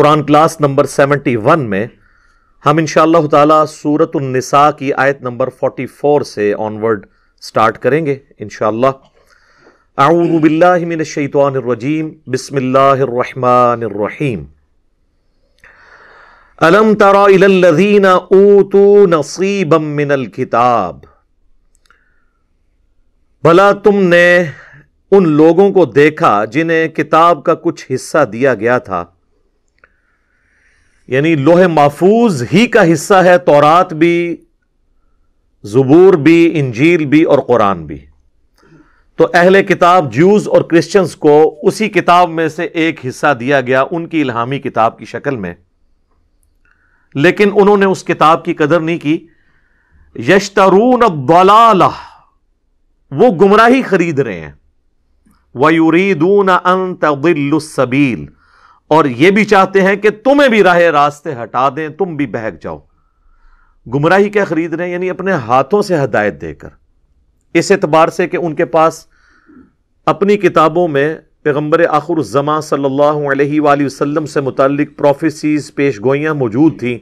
Quran class number one में हम इन ताला सूरत निसा की आयत नंबर फोर्टी फोर से ऑनवर्ड स्टार्ट करेंगे इन शौज़बिल्लिमिनशैतवानरजीम बसमीम अलम तरा इलल्लज़ीन ऊतू नसीबम मिनल किताब भला तुमने उन लोगों को देखा जिन्हें किताब का कुछ हिस्सा दिया गया था यानी लोहे महफूज ही का हिस्सा है तोरात भी जबूर भी इंजील भी और कुरान भी तो अहले किताब जूस और क्रिश्चियंस को उसी किताब में से एक हिस्सा दिया गया उनकी इल्हामी किताब की शक्ल में लेकिन उन्होंने उस किताब की कदर नहीं की यशतरून अब्दलाला वो गुमराही खरीद रहे हैं वयूरीदून अंतबिल्लुसबील और यह भी चाहते हैं कि तुम्हें भी राह रास्ते हटा दें तुम भी बहक जाओ गुमराही क्या खरीद रहे हैं यानी अपने हाथों से हदायत देकर इस एतबार से कि उनके पास अपनी किताबों में पैगम्बर आखर जमा सल्लल्लाहु अलैहि वसल्लम से मुतक प्रोफेसीज पेश गोइयाँ मौजूद थी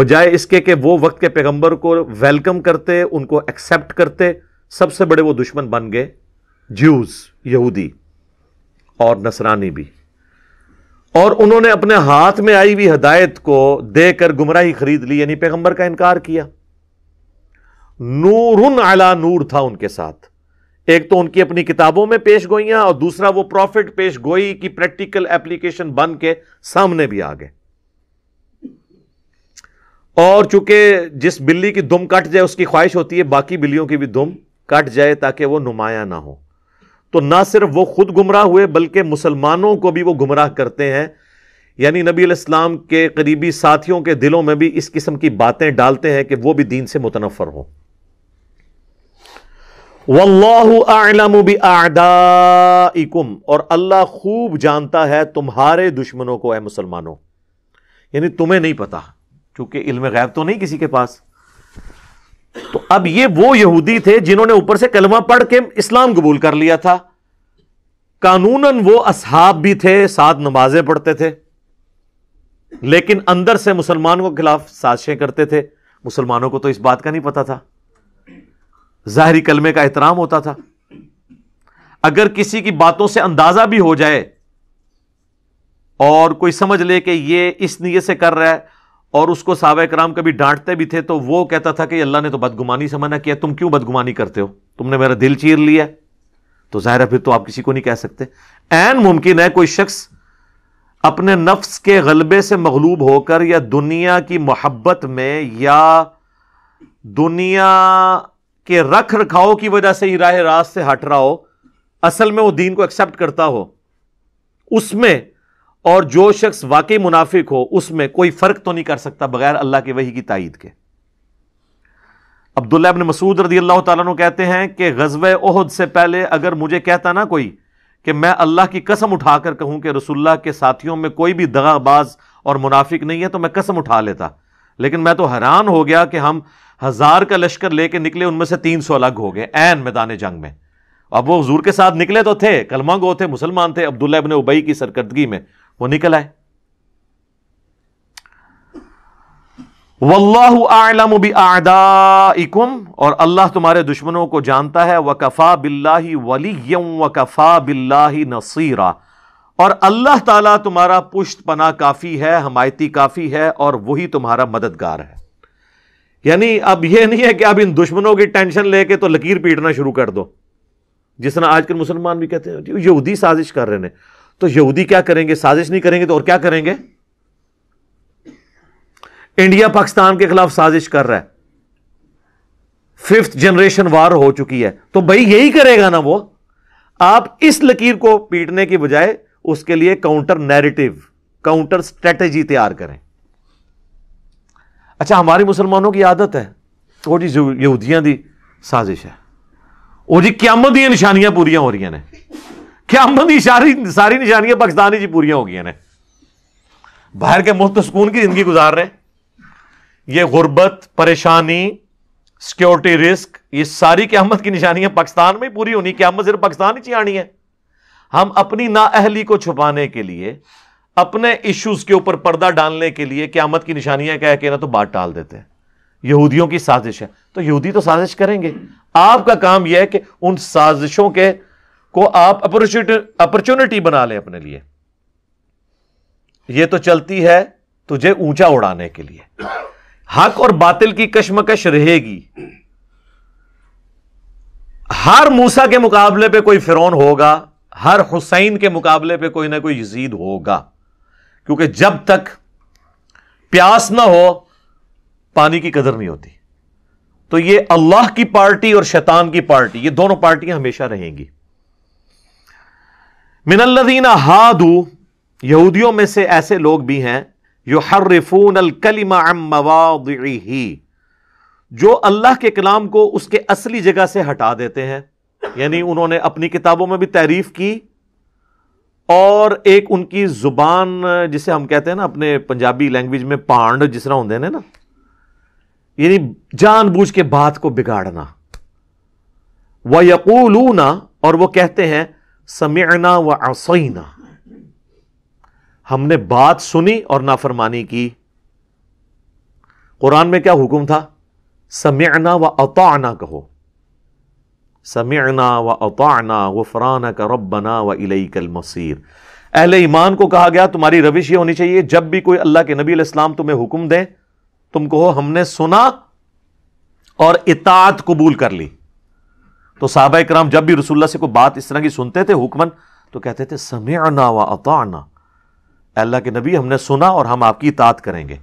बजाय इसके कि वो वक्त के पैगम्बर को वेलकम करते उनको एक्सेप्ट करते सबसे बड़े वो दुश्मन बन गए ज्यूज़ यहूदी और नसरानी भी और उन्होंने अपने हाथ में आई हुई हदायत को देकर गुमराही खरीद ली यानी पैगंबर का इनकार किया नूर आला नूर था उनके साथ एक तो उनकी अपनी किताबों में पेश गोइयां और दूसरा वो प्रॉफिट पेश गोई की प्रैक्टिकल एप्लीकेशन बन के सामने भी आ गए और चूंकि जिस बिल्ली की दुम कट जाए उसकी ख्वाहिश होती है बाकी बिल्लियों की भी दुम कट जाए ताकि वो नुमाया ना हो तो ना सिर्फ वो खुद गुमराह हुए बल्कि मुसलमानों को भी वो गुमराह करते हैं यानी नबी इस्लाम के करीबी साथियों के दिलों में भी इस किस्म की बातें डालते हैं कि वो भी दीन से मुतनफर हो वल्लाम और अल्लाह खूब जानता है तुम्हारे दुश्मनों को है मुसलमानों यानी तुम्हें नहीं पता क्योंकि इल्म गैब तो नहीं किसी के पास तो अब ये वो यहूदी थे जिन्होंने ऊपर से कलमा पढ़ के इस्लाम कबूल कर लिया था कानूनन वो असहाब भी थे सात नमाजें पढ़ते थे लेकिन अंदर से मुसलमानों के खिलाफ साजिशें करते थे मुसलमानों को तो इस बात का नहीं पता था जाहरी कलमे का एहतराम होता था अगर किसी की बातों से अंदाजा भी हो जाए और कोई समझ ले कि ये इस नीयत से कर रहा है और उसको सावे कराम कभी डांटते भी थे तो वो कहता था कि अल्लाह ने तो बदगुमानी से मना किया तुम क्यों बदगुमानी करते हो तुमने मेरा दिल चीर लिया तो ज़ाहिर फिर तो आप किसी को नहीं कह सकते एन मुमकिन है कोई शख्स अपने नफ्स के गलबे से मगलूब होकर या दुनिया की मोहब्बत में या दुनिया के रख रखाव की वजह से ही राह रास्त से हट रहा हो असल में वो दीन को एक्सेप्ट करता हो उसमें और जो शख्स वाकई मुनाफिक हो उसमें कोई फर्क तो नहीं कर सकता बगैर अल्लाह के वही की तायद के अब्दुल्ला अबिन मसूद रदी अल्लाह तु कहते हैं कि गजब ओहद से पहले अगर मुझे कहता ना कोई कि मैं अल्लाह की कसम उठाकर कहूं कि रसुल्ला के साथियों में कोई भी दगाबाज और मुनाफिक नहीं है तो मैं कसम उठा लेता लेकिन मैं तो हैरान हो गया कि हम हज़ार का लश्कर लेके निकले उनमें से तीन सौ अलग हो गए ऐन मैदान जंग में अब वो हजूर के साथ निकले तो थे कलमा गो थे मुसलमान थे अब्दुल्ला इबन उबई की सरकर्दगी में वो निकल आए वल्लाह आलम आदाइकुम और अल्लाह तुम्हारे दुश्मनों को जानता है वकफ़ा बिल्लाही वलीयम वकफ़ा बिल्लाही नसीरा और अल्लाह ताला तुम्हारा पुष्ट पना काफ़ी है हमायती काफ़ी है और वही तुम्हारा मददगार है यानी अब यह नहीं है कि अब इन दुश्मनों की टेंशन लेके तो लकीर पीटना शुरू कर दो जिस तरह आजकल मुसलमान भी कहते हैं यहूदी साजिश कर रहे हैं तो यहूदी क्या करेंगे साजिश नहीं करेंगे तो और क्या करेंगे इंडिया पाकिस्तान के खिलाफ साजिश कर रहा है फिफ्थ जनरेशन वार हो चुकी है तो भाई यही करेगा ना वो आप इस लकीर को पीटने की बजाय उसके लिए काउंटर नैरेटिव काउंटर स्ट्रेटेजी तैयार करें अच्छा हमारी मुसलमानों की आदत है वो तो जी यहूदियां की साजिश है वो जी क्यामत दया निशानियां पूरी हो रही ने क्यामत सारी सारी निशानियां पाकिस्तानी ही पूरी हो गई ने बाहर के मुफ्त तो सुकून की जिंदगी गुजार रहे ये गुर्बत परेशानी सिक्योरिटी रिस्क ये सारी क्यामत की निशानियां पाकिस्तान में ही पूरी होनी क्या सिर्फ पाकिस्तान ही आनी है हम अपनी नाअहली को छुपाने के लिए अपने इश्यूज के ऊपर पर्दा डालने के लिए क्यामत की निशानियां कह के ना तो बात टाल देते हैं यहूदियों की साजिश है तो यहूदी तो साजिश करेंगे आपका काम यह है कि उन साजिशों के को आप अपॉर्चुनिटी बना लें अपने लिए यह तो चलती है तुझे ऊंचा उड़ाने के लिए हक और बातिल की कश्मकश रहेगी हर मूसा के मुकाबले पे कोई फिरौन होगा हर हुसैन के मुकाबले पे कोई ना कोई यजीद होगा क्योंकि जब तक प्यास ना हो पानी की कदर नहीं होती तो ये अल्लाह की पार्टी और शैतान की पार्टी ये दोनों पार्टियां हमेशा रहेंगी मिनल्लदीना हादू यहूदियों में से ऐसे लोग भी हैं यो हर्रफून अलकलिमा ही जो अल्लाह के कलाम को उसके असली जगह से हटा देते हैं यानी उन्होंने अपनी किताबों में भी तारीफ की और एक उनकी जुबान जिसे हम कहते हैं ना अपने पंजाबी लैंग्वेज में पांड जिस तरह होंगे ना यानी जान बूझ के बात को बिगाड़ना वह यकूलू ना और वह कहते हैं समयना व असैना हमने बात सुनी और नाफरमानी की कुरान में क्या हुक्म था समयना व अताना कहो समयना व व फराना का रबना व इलई कल मसीर अहले ईमान को कहा गया तुम्हारी रविश ये होनी चाहिए जब भी कोई अल्लाह के नबी इस्लाम तुम्हें हुक्म दे तुम कहो हमने सुना और इतात कबूल कर ली तो साहब कराम जब भी रसुल्ला से कोई बात इस तरह की सुनते थे हुक्मन तो कहते थे समय आना व अताना अल्लाह के नबी हमने सुना और हम आपकी इतात करेंगे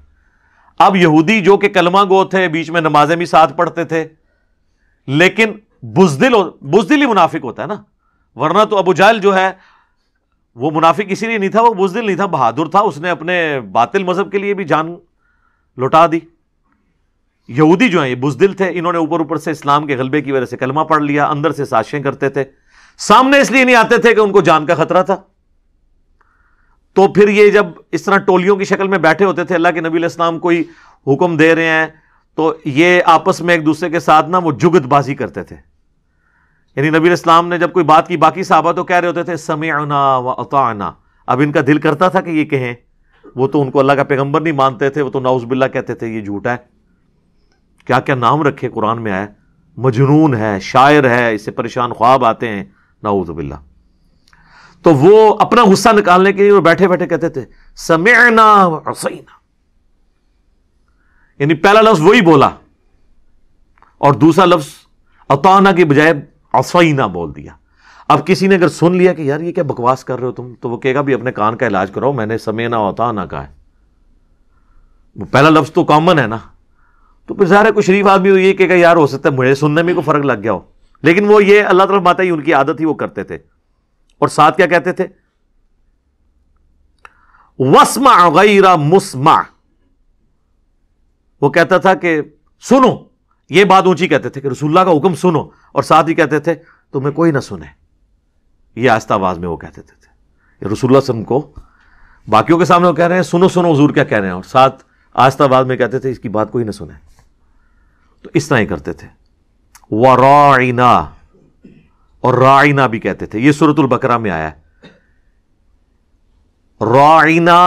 अब यहूदी जो कि कलमा गो थे बीच में नमाजें भी साथ पढ़ते थे लेकिन बुजदिल बुजदिल ही मुनाफिक होता है ना वरना तो अबू जाल जो है वो मुनाफिक इसीलिए नहीं था वो बुजदिल नहीं था बहादुर था उसने अपने बातिल मजहब के लिए भी जान लुटा दी यहूदी जो है ये बुजदिल थे इन्होंने ऊपर ऊपर से इस्लाम के गलबे की वजह से कलमा पढ़ लिया अंदर से साशें करते थे सामने इसलिए नहीं आते थे कि उनको जान का खतरा था तो फिर ये जब इस तरह टोलियों की शक्ल में बैठे होते थे अल्लाह के नबी इस्लाम कोई हुक्म दे रहे हैं तो ये आपस में एक दूसरे के साथ ना वो जुगतबाजी करते थे यानी नबी इस्लाम ने जब कोई बात की बाकी साहबा तो कह रहे होते थे समयना व अताना अब इनका दिल करता था कि ये कहें वो तो उनको अल्लाह का पैगंबर नहीं मानते थे वो तो नाउज बिल्ला कहते थे ये झूठा है क्या क्या नाम रखे कुरान में आए मजनून है शायर है इससे परेशान ख्वाब आते हैं नाउजबिल्ला तो वो अपना गुस्सा निकालने के लिए वो बैठे बैठे कहते थे समयना रसैना यानी पहला लफ्ज वही बोला और दूसरा लफ्ज अताना के बजाय असैना बोल दिया अब किसी ने अगर सुन लिया कि यार ये क्या बकवास कर रहे हो तुम तो वो कहेगा भी अपने कान का इलाज कराओ मैंने समेना अताना का है वो पहला लफ्ज तो कॉमन है ना तो फिर ज़ाहिर कुछ शरीफ आदमी तो ये कहेगा यार हो सकता है मुझे सुनने में को फ़र्क लग गया हो लेकिन वो ये अल्लाह तरफ माता ही उनकी आदत ही वो करते थे और साथ क्या कहते थे वस्मा गईरा मुस्मा वो कहता था कि सुनो ये बात ऊंची कहते थे कि रसुल्ला का हुक्म सुनो और साथ ही कहते थे तुम्हें कोई ना सुने ये आस्ता आवाज में वो कहते थे रसुल्ला सम को बाकियों के सामने वो कह रहे हैं सुनो सुनो हजूर क्या कह रहे हैं और साथ आस्ता आवाज में कहते थे इसकी बात कोई ना सुने तो इस तरह ही करते थे वराइना और राइना भी कहते थे ये सूरतुल बकरा में आया राइना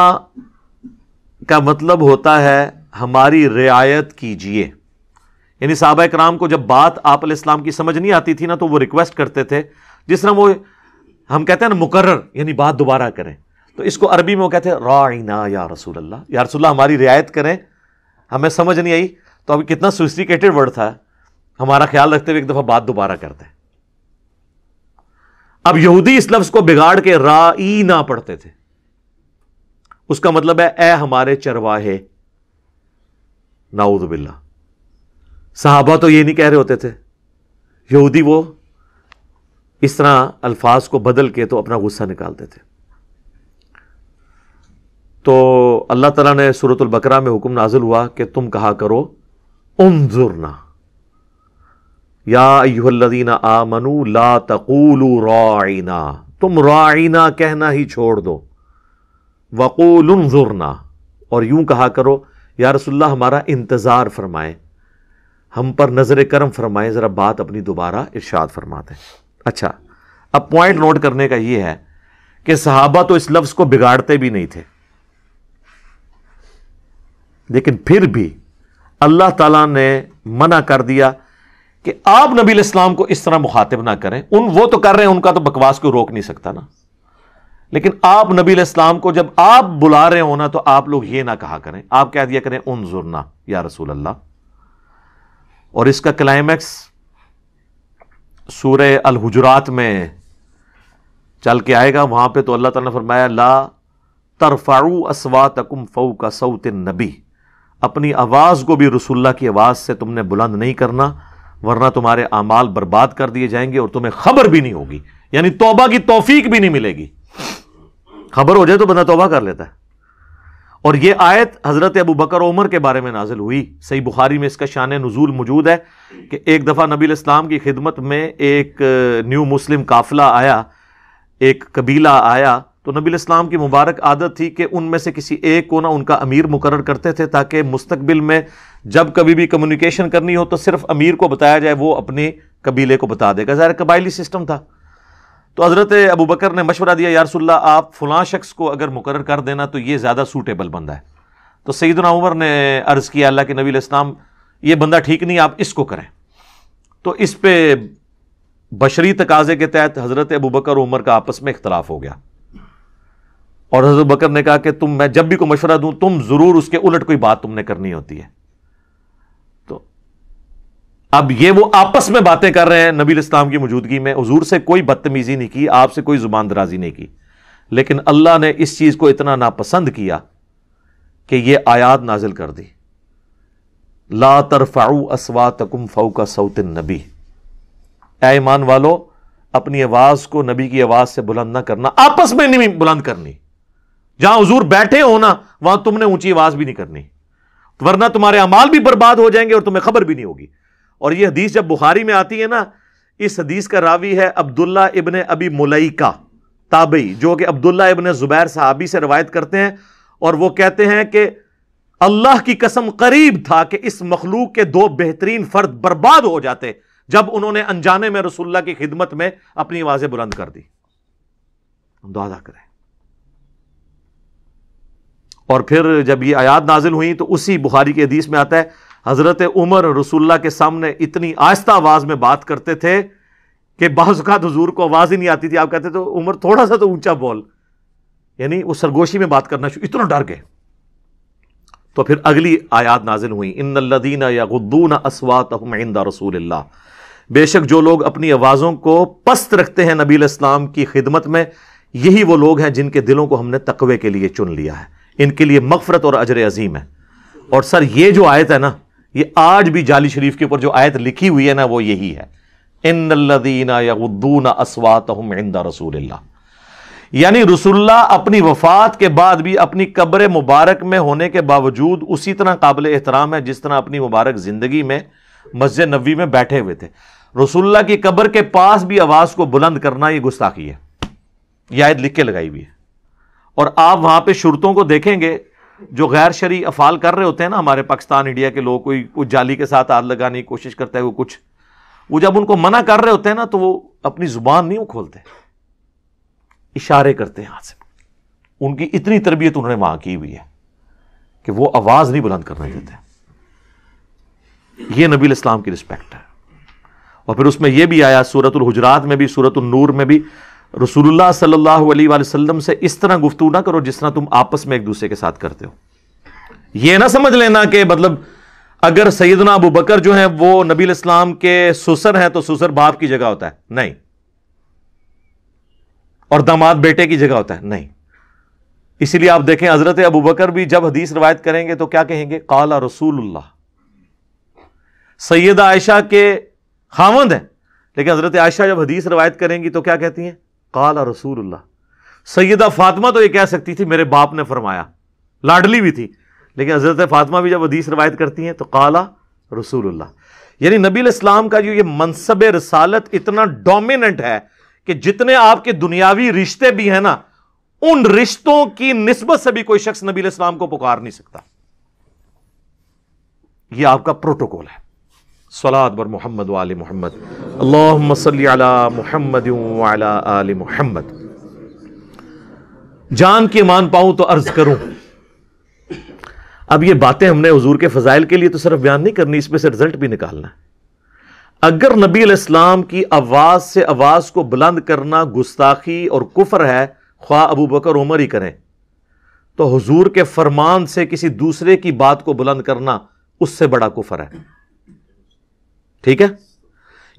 का मतलब होता है हमारी रियायत कीजिए यानी साहबा कराम को जब बात आप इस्लाम की समझ नहीं आती थी ना तो वो रिक्वेस्ट करते थे जिस तरह वो हम कहते हैं ना मुकर्र यानी बात दोबारा करें तो इसको अरबी में वो कहते हैं राइना या रसूल अल्लाह या रसूल हमारी रियायत करें हमें समझ नहीं आई तो अभी कितना सुस्टिकेटेड वर्ड था हमारा ख्याल रखते हुए एक दफा बात दोबारा करते हैं अब यहूदी इस लफ्ज को बिगाड़ के राई ना पढ़ते थे उसका मतलब है ए हमारे चरवाहे बिल्ला साहबा तो ये नहीं कह रहे होते थे यहूदी वो इस तरह अल्फाज को बदल के तो अपना गुस्सा निकालते थे तो अल्लाह तला ने सूरतुल बकरा में हुक्म नाजुल हुआ कि तुम कहा करो उनजुरना यादीना आमनु ला तकूलू राइना तुम राइना कहना ही छोड़ दो वकूल उनजुरना और यूं कहा करो या रसुल्ला हमारा इंतज़ार फरमाए हम पर नज़र करम फरमाए ज़रा बात अपनी दोबारा इर्शाद फरमाते अच्छा अब पॉइंट नोट करने का यह है कि सहाबा तो इस लफ्ज़ को बिगाड़ते भी नहीं थे लेकिन फिर भी अल्लाह ताला ने मना कर दिया कि आप नबी इस्लाम को इस तरह मुखातिब ना करें उन वो तो कर रहे हैं उनका तो बकवास को रोक नहीं सकता ना लेकिन आप नबी इस्लाम को जब आप बुला रहे हो ना तो आप लोग ये ना कहा करें आप कह दिया करें उन जुरना या रसूल अल्लाह और इसका क्लाइमैक्स सूर्य अलहुजरात में चल के आएगा वहां पर तो अल्लाह तरमाया ला तरफाऊ असवा तकुम फ़ऊ का सऊत नबी अपनी आवाज़ को भी रसुल्ला की आवाज़ से तुमने बुलंद नहीं करना वरना तुम्हारे अमाल बर्बाद कर दिए जाएंगे और तुम्हें खबर भी नहीं होगी यानी तोबा की तोफीक भी नहीं मिलेगी खबर हो जाए तो बंदा तोबा कर लेता है और ये आयत हज़रत अबू बकर उमर के बारे में नाजिल हुई सही बुखारी में इसका शान नज़ूल मौजूद है कि एक दफ़ा नबी इस्लाम की खिदमत में एक न्यू मुस्लिम काफिला आया एक कबीला आया तो नबी इस्लाम की मुबारक आदत थी कि उनमें से किसी एक को ना उनका अमीर मुकर करते थे ताकि मुस्तबिल में जब कभी भी कम्युनिकेशन करनी हो तो सिर्फ अमीर को बताया जाए वो अपने कबीले को बता देगा ज़ाहिर कबायली सिस्टम था तो हज़रत अबू बकर ने मशवरा दिया यारसोल्ला आप फलां शख्स को अगर मुकर कर देना तो ये ज़्यादा सूटेबल बंदा है तो सईदना उमर ने अर्ज़ किया अल्लाह के नबी इस्लाम ये बंदा ठीक नहीं आप इसको करें तो इस पर बशरी तकाजे के तहत हज़रत अबू बकर उमर का आपस में इख्तलाफ हो गया और हजरत बकर ने कहा कि तुम मैं जब भी कोई मशवरा दूं तुम जरूर उसके उलट कोई बात तुमने करनी होती है तो अब ये वो आपस में बातें कर रहे हैं नबी इस्लाम की मौजूदगी में हजूर से कोई बदतमीजी नहीं की आपसे कोई जुबान दराजी नहीं की लेकिन अल्लाह ने इस चीज को इतना नापसंद किया कि यह आयात नाजिल कर दी ला तरफाऊ असवा तकुम फ़ाऊ का सऊत नबी ऐमान वालो अपनी आवाज को नबी की आवाज से बुलंद ना करना आपस में नहीं बुलंद करनी जहां हजूर बैठे हो ना वहां तुमने ऊंची आवाज भी नहीं करनी वरना तुम्हारे अमाल भी बर्बाद हो जाएंगे और तुम्हें खबर भी नहीं होगी और यह हदीस जब बुखारी में आती है ना इस हदीस का रावी है अब्दुल्ला इबन अबी मुलईका ताबई जो कि अब्दुल्ला इबन जुबैर साहबी से रवायत करते हैं और वो कहते हैं कि अल्लाह की कसम करीब था कि इस मखलूक के दो बेहतरीन फर्द बर्बाद हो जाते जब उन्होंने अनजाने में रसुल्ला की खिदमत में अपनी आवाज़ें बुलंद कर दी अंदाजा करें और फिर जब ये आयात नाजिल हुई तो उसी बुखारी के हदीस में आता है हज़रत उमर रसुल्ला के सामने इतनी आहिस्ता आवाज़ में बात करते थे कि बाज़ात हजूर को आवाज़ ही नहीं आती थी आप कहते तो उम्र थोड़ा सा तो ऊंचा बोल यानी उस सरगोशी में बात करना इतना डर गए तो फिर अगली आयात नाजिल हुई इन लदीन या गुद्दून असवात इंदा रसूल बेशक जो लोग अपनी आवाज़ों को पस्त रखते हैं नबी की खिदमत में यही वो लोग हैं जिनके दिलों को हमने तकवे के लिए चुन लिया है इनके लिए मगफरत और अजर अजीम है और सर ये जो आयत है ना ये आज भी जाली शरीफ के ऊपर जो आयत लिखी हुई है ना वो यही है यानी रसुल्ला अपनी वफात के बाद भी अपनी कब्र मुबारक में होने के बावजूद उसी तरह काबिल एहतराम है जिस तरह अपनी मुबारक ज़िंदगी में मस्जिद नबी में बैठे हुए थे रसुल्ला की कब्र के पास भी आवाज़ को बुलंद करना यह गुस्ताखी है यह आयत लिख के लगाई हुई है और आप वहां पर शुरतों को देखेंगे जो गैर शरी अफाल कर रहे होते हैं ना हमारे पाकिस्तान इंडिया के लोग कोई कुछ जाली के साथ आग लगाने की कोशिश करता है वो कुछ वो जब उनको मना कर रहे होते हैं ना तो वो अपनी ज़ुबान नहीं खोलते इशारे करते हैं हाथ से उनकी इतनी तरबियत उन्होंने वहां की हुई है कि वो आवाज़ नहीं बुलंद करने देते ये नबी इस्लाम की रिस्पेक्ट है और फिर उसमें यह भी आया सूरत हुजरात में भी सूरत नूर में भी रसूलुल्लाह सल्लल्लाहु अलैहि वसल्लम से इस तरह गुफ्तु ना करो जिस तरह तुम आपस में एक दूसरे के साथ करते हो यह ना समझ लेना कि मतलब अगर सैदना अबू बकर जो है वो नबी इस्लाम के सुसर हैं तो सुसर बाप की जगह होता है नहीं और दामाद बेटे की जगह होता है नहीं इसीलिए आप देखें हजरत अबू बकर भी जब हदीस रवायत करेंगे तो क्या कहेंगे काला रसूल सैयद आयशा के खामंद हैं लेकिन हजरत आयशा जब हदीस रवायत करेंगी तो क्या कहती हैं काला रसूल सैदा फातमा तो ये कह सकती थी मेरे बाप ने फरमाया लाडली भी थी लेकिन हज़रत फातिमा भी जब अदीस रवायत करती हैं तो काला रसूल यानी नबी इस्लाम का जो ये मनसब रसालत इतना डोमिनेंट है कि जितने आपके दुनियावी रिश्ते भी हैं ना उन रिश्तों की नस्बत से भी कोई शख्स नबी इस्लाम को पुकार नहीं सकता यह आपका प्रोटोकॉल है सलाद बर मोहम्मद वाल मोहम्मद अल्लाम मोहम्मद आल मोहम्मद जान के मान पाऊं तो अर्ज करूं अब ये बातें हमने हजूर के फजाइल के लिए तो सिर्फ बयान नहीं करनी इसमें से रिजल्ट भी निकालना अगर नबी इस्लाम की आवाज से आवाज को बुलंद करना गुस्ताखी और कुफर है ख्वा अबू बकर उमर ही करें तो हजूर के फरमान से किसी दूसरे की बात को बुलंद करना उससे बड़ा कुफर है ठीक है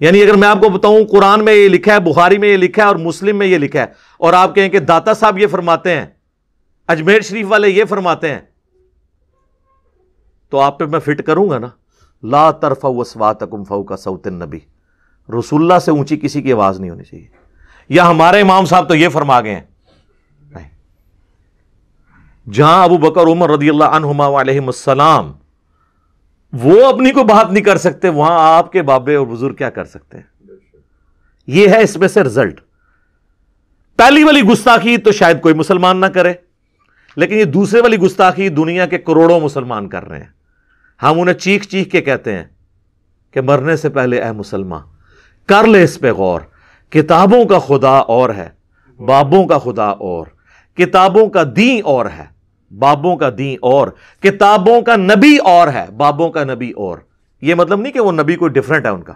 यानी अगर मैं आपको बताऊं कुरान में ये लिखा है बुखारी में ये लिखा है और मुस्लिम में ये लिखा है और आप कहें कि दाता साहब ये फरमाते हैं अजमेर शरीफ वाले ये फरमाते हैं तो आप पे मैं फिट करूंगा ना ला तरफ वसवात अकुमफाऊ का सऊतिन नबी रसुल्ला से ऊंची किसी की आवाज़ नहीं होनी चाहिए या हमारे इमाम साहब तो ये फरमा गए हैं जहां अबू बकर उमर रदी अल्लाह अनहुमा वालम वो अपनी को बात नहीं कर सकते वहां आपके बाबे और बुजुर्ग क्या कर सकते हैं ये है इसमें से रिजल्ट पहली वाली गुस्ताखी तो शायद कोई मुसलमान ना करे लेकिन ये दूसरे वाली गुस्ताखी दुनिया के करोड़ों मुसलमान कर रहे हैं हम उन्हें चीख चीख के कहते हैं कि मरने से पहले अ मुसलमान कर ले इस पे गौर किताबों का खुदा और है बाबों का खुदा और किताबों का दी और है बाबों का दी और किताबों का नबी और है बाबों का नबी और यह मतलब नहीं कि वो नबी कोई डिफरेंट है उनका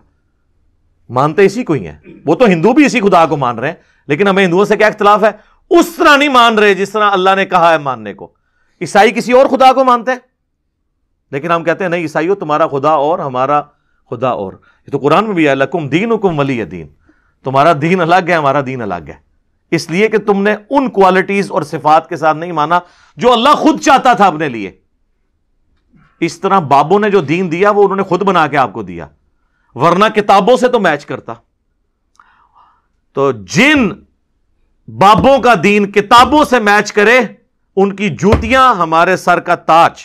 मानते इसी को ही है वो तो हिंदू भी इसी खुदा को मान रहे हैं लेकिन हमें हिंदुओं से क्या इख्तलाफ है उस तरह नहीं मान रहे जिस तरह अल्लाह ने कहा है मानने को ईसाई किसी और खुदा को मानते हैं लेकिन हम कहते हैं नहीं ईसाई हो तुम्हारा खुदा और हमारा खुदा और ये तो कुरान में भी है लकुम दीन उकुम वली दीन तुम्हारा दीन अलग है हमारा दीन अलग है इसलिए कि तुमने उन क्वालिटीज और सिफात के साथ नहीं माना जो अल्लाह खुद चाहता था अपने लिए इस तरह बाबों ने जो दीन दिया वो उन्होंने खुद बना के आपको दिया वरना किताबों से तो मैच करता तो जिन बाबों का दीन किताबों से मैच करे उनकी जूतियां हमारे सर का ताज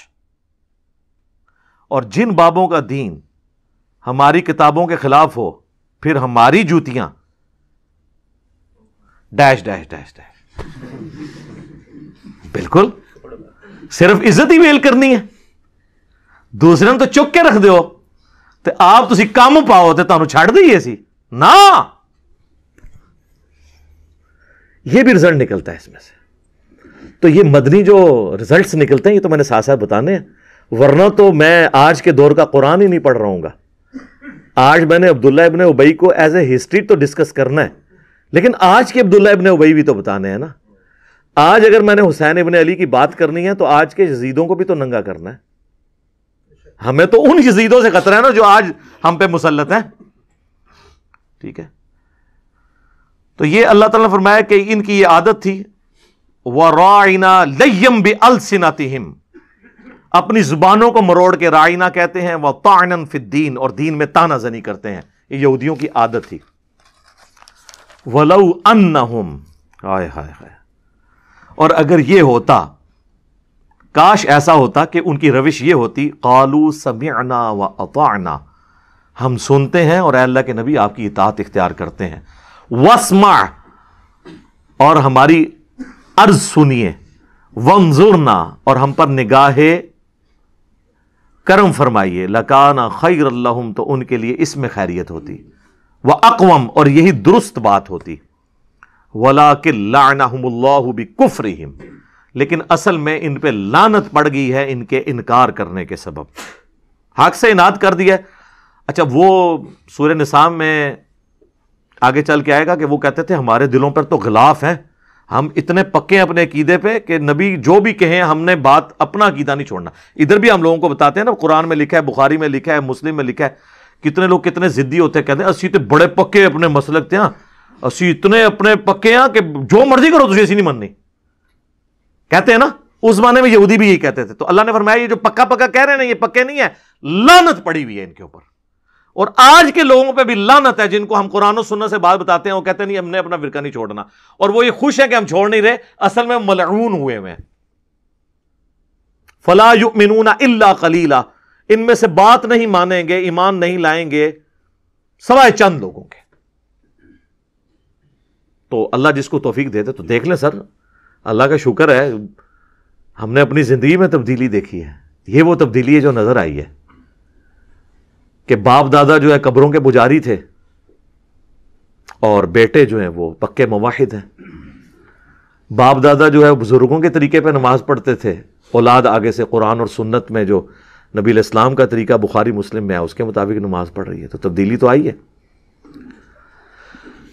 और जिन बाबों का दीन हमारी किताबों के खिलाफ हो फिर हमारी जूतियां डैश डैश डैश डैश बिल्कुल सिर्फ इज्जत ही मेल करनी है दूसरे तो ਤਾਂ के रख दो ਦਿਓ आप ਆਪ कम पाओ तो ਤੇ ਤੁਹਾਨੂੰ ਛੱਡ ये भी रिजल्ट निकलता है इसमें से तो ये मदनी जो रिजल्ट्स निकलते हैं ये तो मैंने साथ साथ बताने हैं वरना तो मैं आज के दौर का कुरान ही नहीं पढ़ रहा आज मैंने अब्दुल्ला इबन उबई को एज ए हिस्ट्री तो डिस्कस करना है लेकिन आज के अब्दुल्ला इबन उबई भी तो बताने हैं ना आज अगर मैंने हुसैन इबन अली की बात करनी है तो आज के यजीदों को भी तो नंगा करना है हमें तो उन यजीदों से खतरा है ना जो आज हम पे मुसलत हैं ठीक है तो ये अल्लाह ताला ने फरमाया कि इनकी ये आदत थी वह रायना लयम बे अलसिनातिम अपनी जुबानों को मरोड़ के रायना कहते हैं वह तानन फिद्दीन और दीन में ताना जनी करते हैं ये यहूदियों की आदत थी वलऊ होम हाय हाय हाय और अगर ये होता काश ऐसा होता कि उनकी रविश ये होती कालू समियाना व अताना हम सुनते हैं और अल्लाह के नबी आपकी इतात इख्तियार करते हैं वसमा और हमारी अर्ज सुनिए वंजुरना और हम पर निगाहे करम फरमाइए लकाना खैर तो उनके लिए इसमें खैरियत होती वह अकवम और यही दुरुस्त बात होती वला के लानाहमुल्लाबी कुफरहिम लेकिन असल में इन पे लानत पड़ गई है इनके इनकार करने के सबब हक से इनाद कर दिया अच्छा वो सूर्य निसाम में आगे चल के आएगा कि वो कहते थे हमारे दिलों पर तो गलाफ हैं हम इतने पक्के हैं अपने अकीदे पे कि नबी जो भी कहें हमने बात अपना अकीदा नहीं छोड़ना इधर भी हम लोगों को बताते हैं ना कुरान में लिखा है बुखारी में लिखा है मुस्लिम में लिखा है कितने लोग कितने जिद्दी होते हैं कहते हैं ਅਸੀਂ तो बड़े पक्के अपने मसलक ते हाँ असी इतने अपने पक्के ਆ कि जो मर्जी करो तुझे ਅਸੀਂ नहीं माननी कहते हैं ना उस जमाने में यहूदी भी यही कहते थे तो अल्लाह ने फरमाया ये जो पक्का पक्का कह रहे हैं ना ये पक्के नहीं है लानत पड़ी हुई है इनके ऊपर और आज के लोगों पे भी लानत है जिनको हम कुरान और सुनने से बात बताते हैं वो कहते नहीं हमने अपना विरका नहीं छोड़ना और वो ये खुश है कि हम छोड़ नहीं रहे असल में मलरून हुए हुए हैं फला युमिनूना इल्ला कलीला इनमें से बात नहीं मानेंगे ईमान नहीं लाएंगे सवाए चंद लोगों के तो अल्लाह जिसको तोफीक दे दे तो देख ले सर अल्लाह का शुक्र है हमने अपनी ज़िंदगी में तब्दीली देखी है ये वो तब्दीली है जो नज़र आई है कि बाप दादा जो है कब्रों के पुजारी थे और बेटे जो हैं वो पक्के मवाहिद हैं बाप दादा जो है बुज़ुर्गों के तरीके पर नमाज़ पढ़ते थे औलाद आगे से कुरान और सुन्नत में जो नबी इस्लाम का तरीका बुखारी मुस्लिम में है उसके मुताबिक नमाज पढ़ रही है तो तब्दीली तो आई है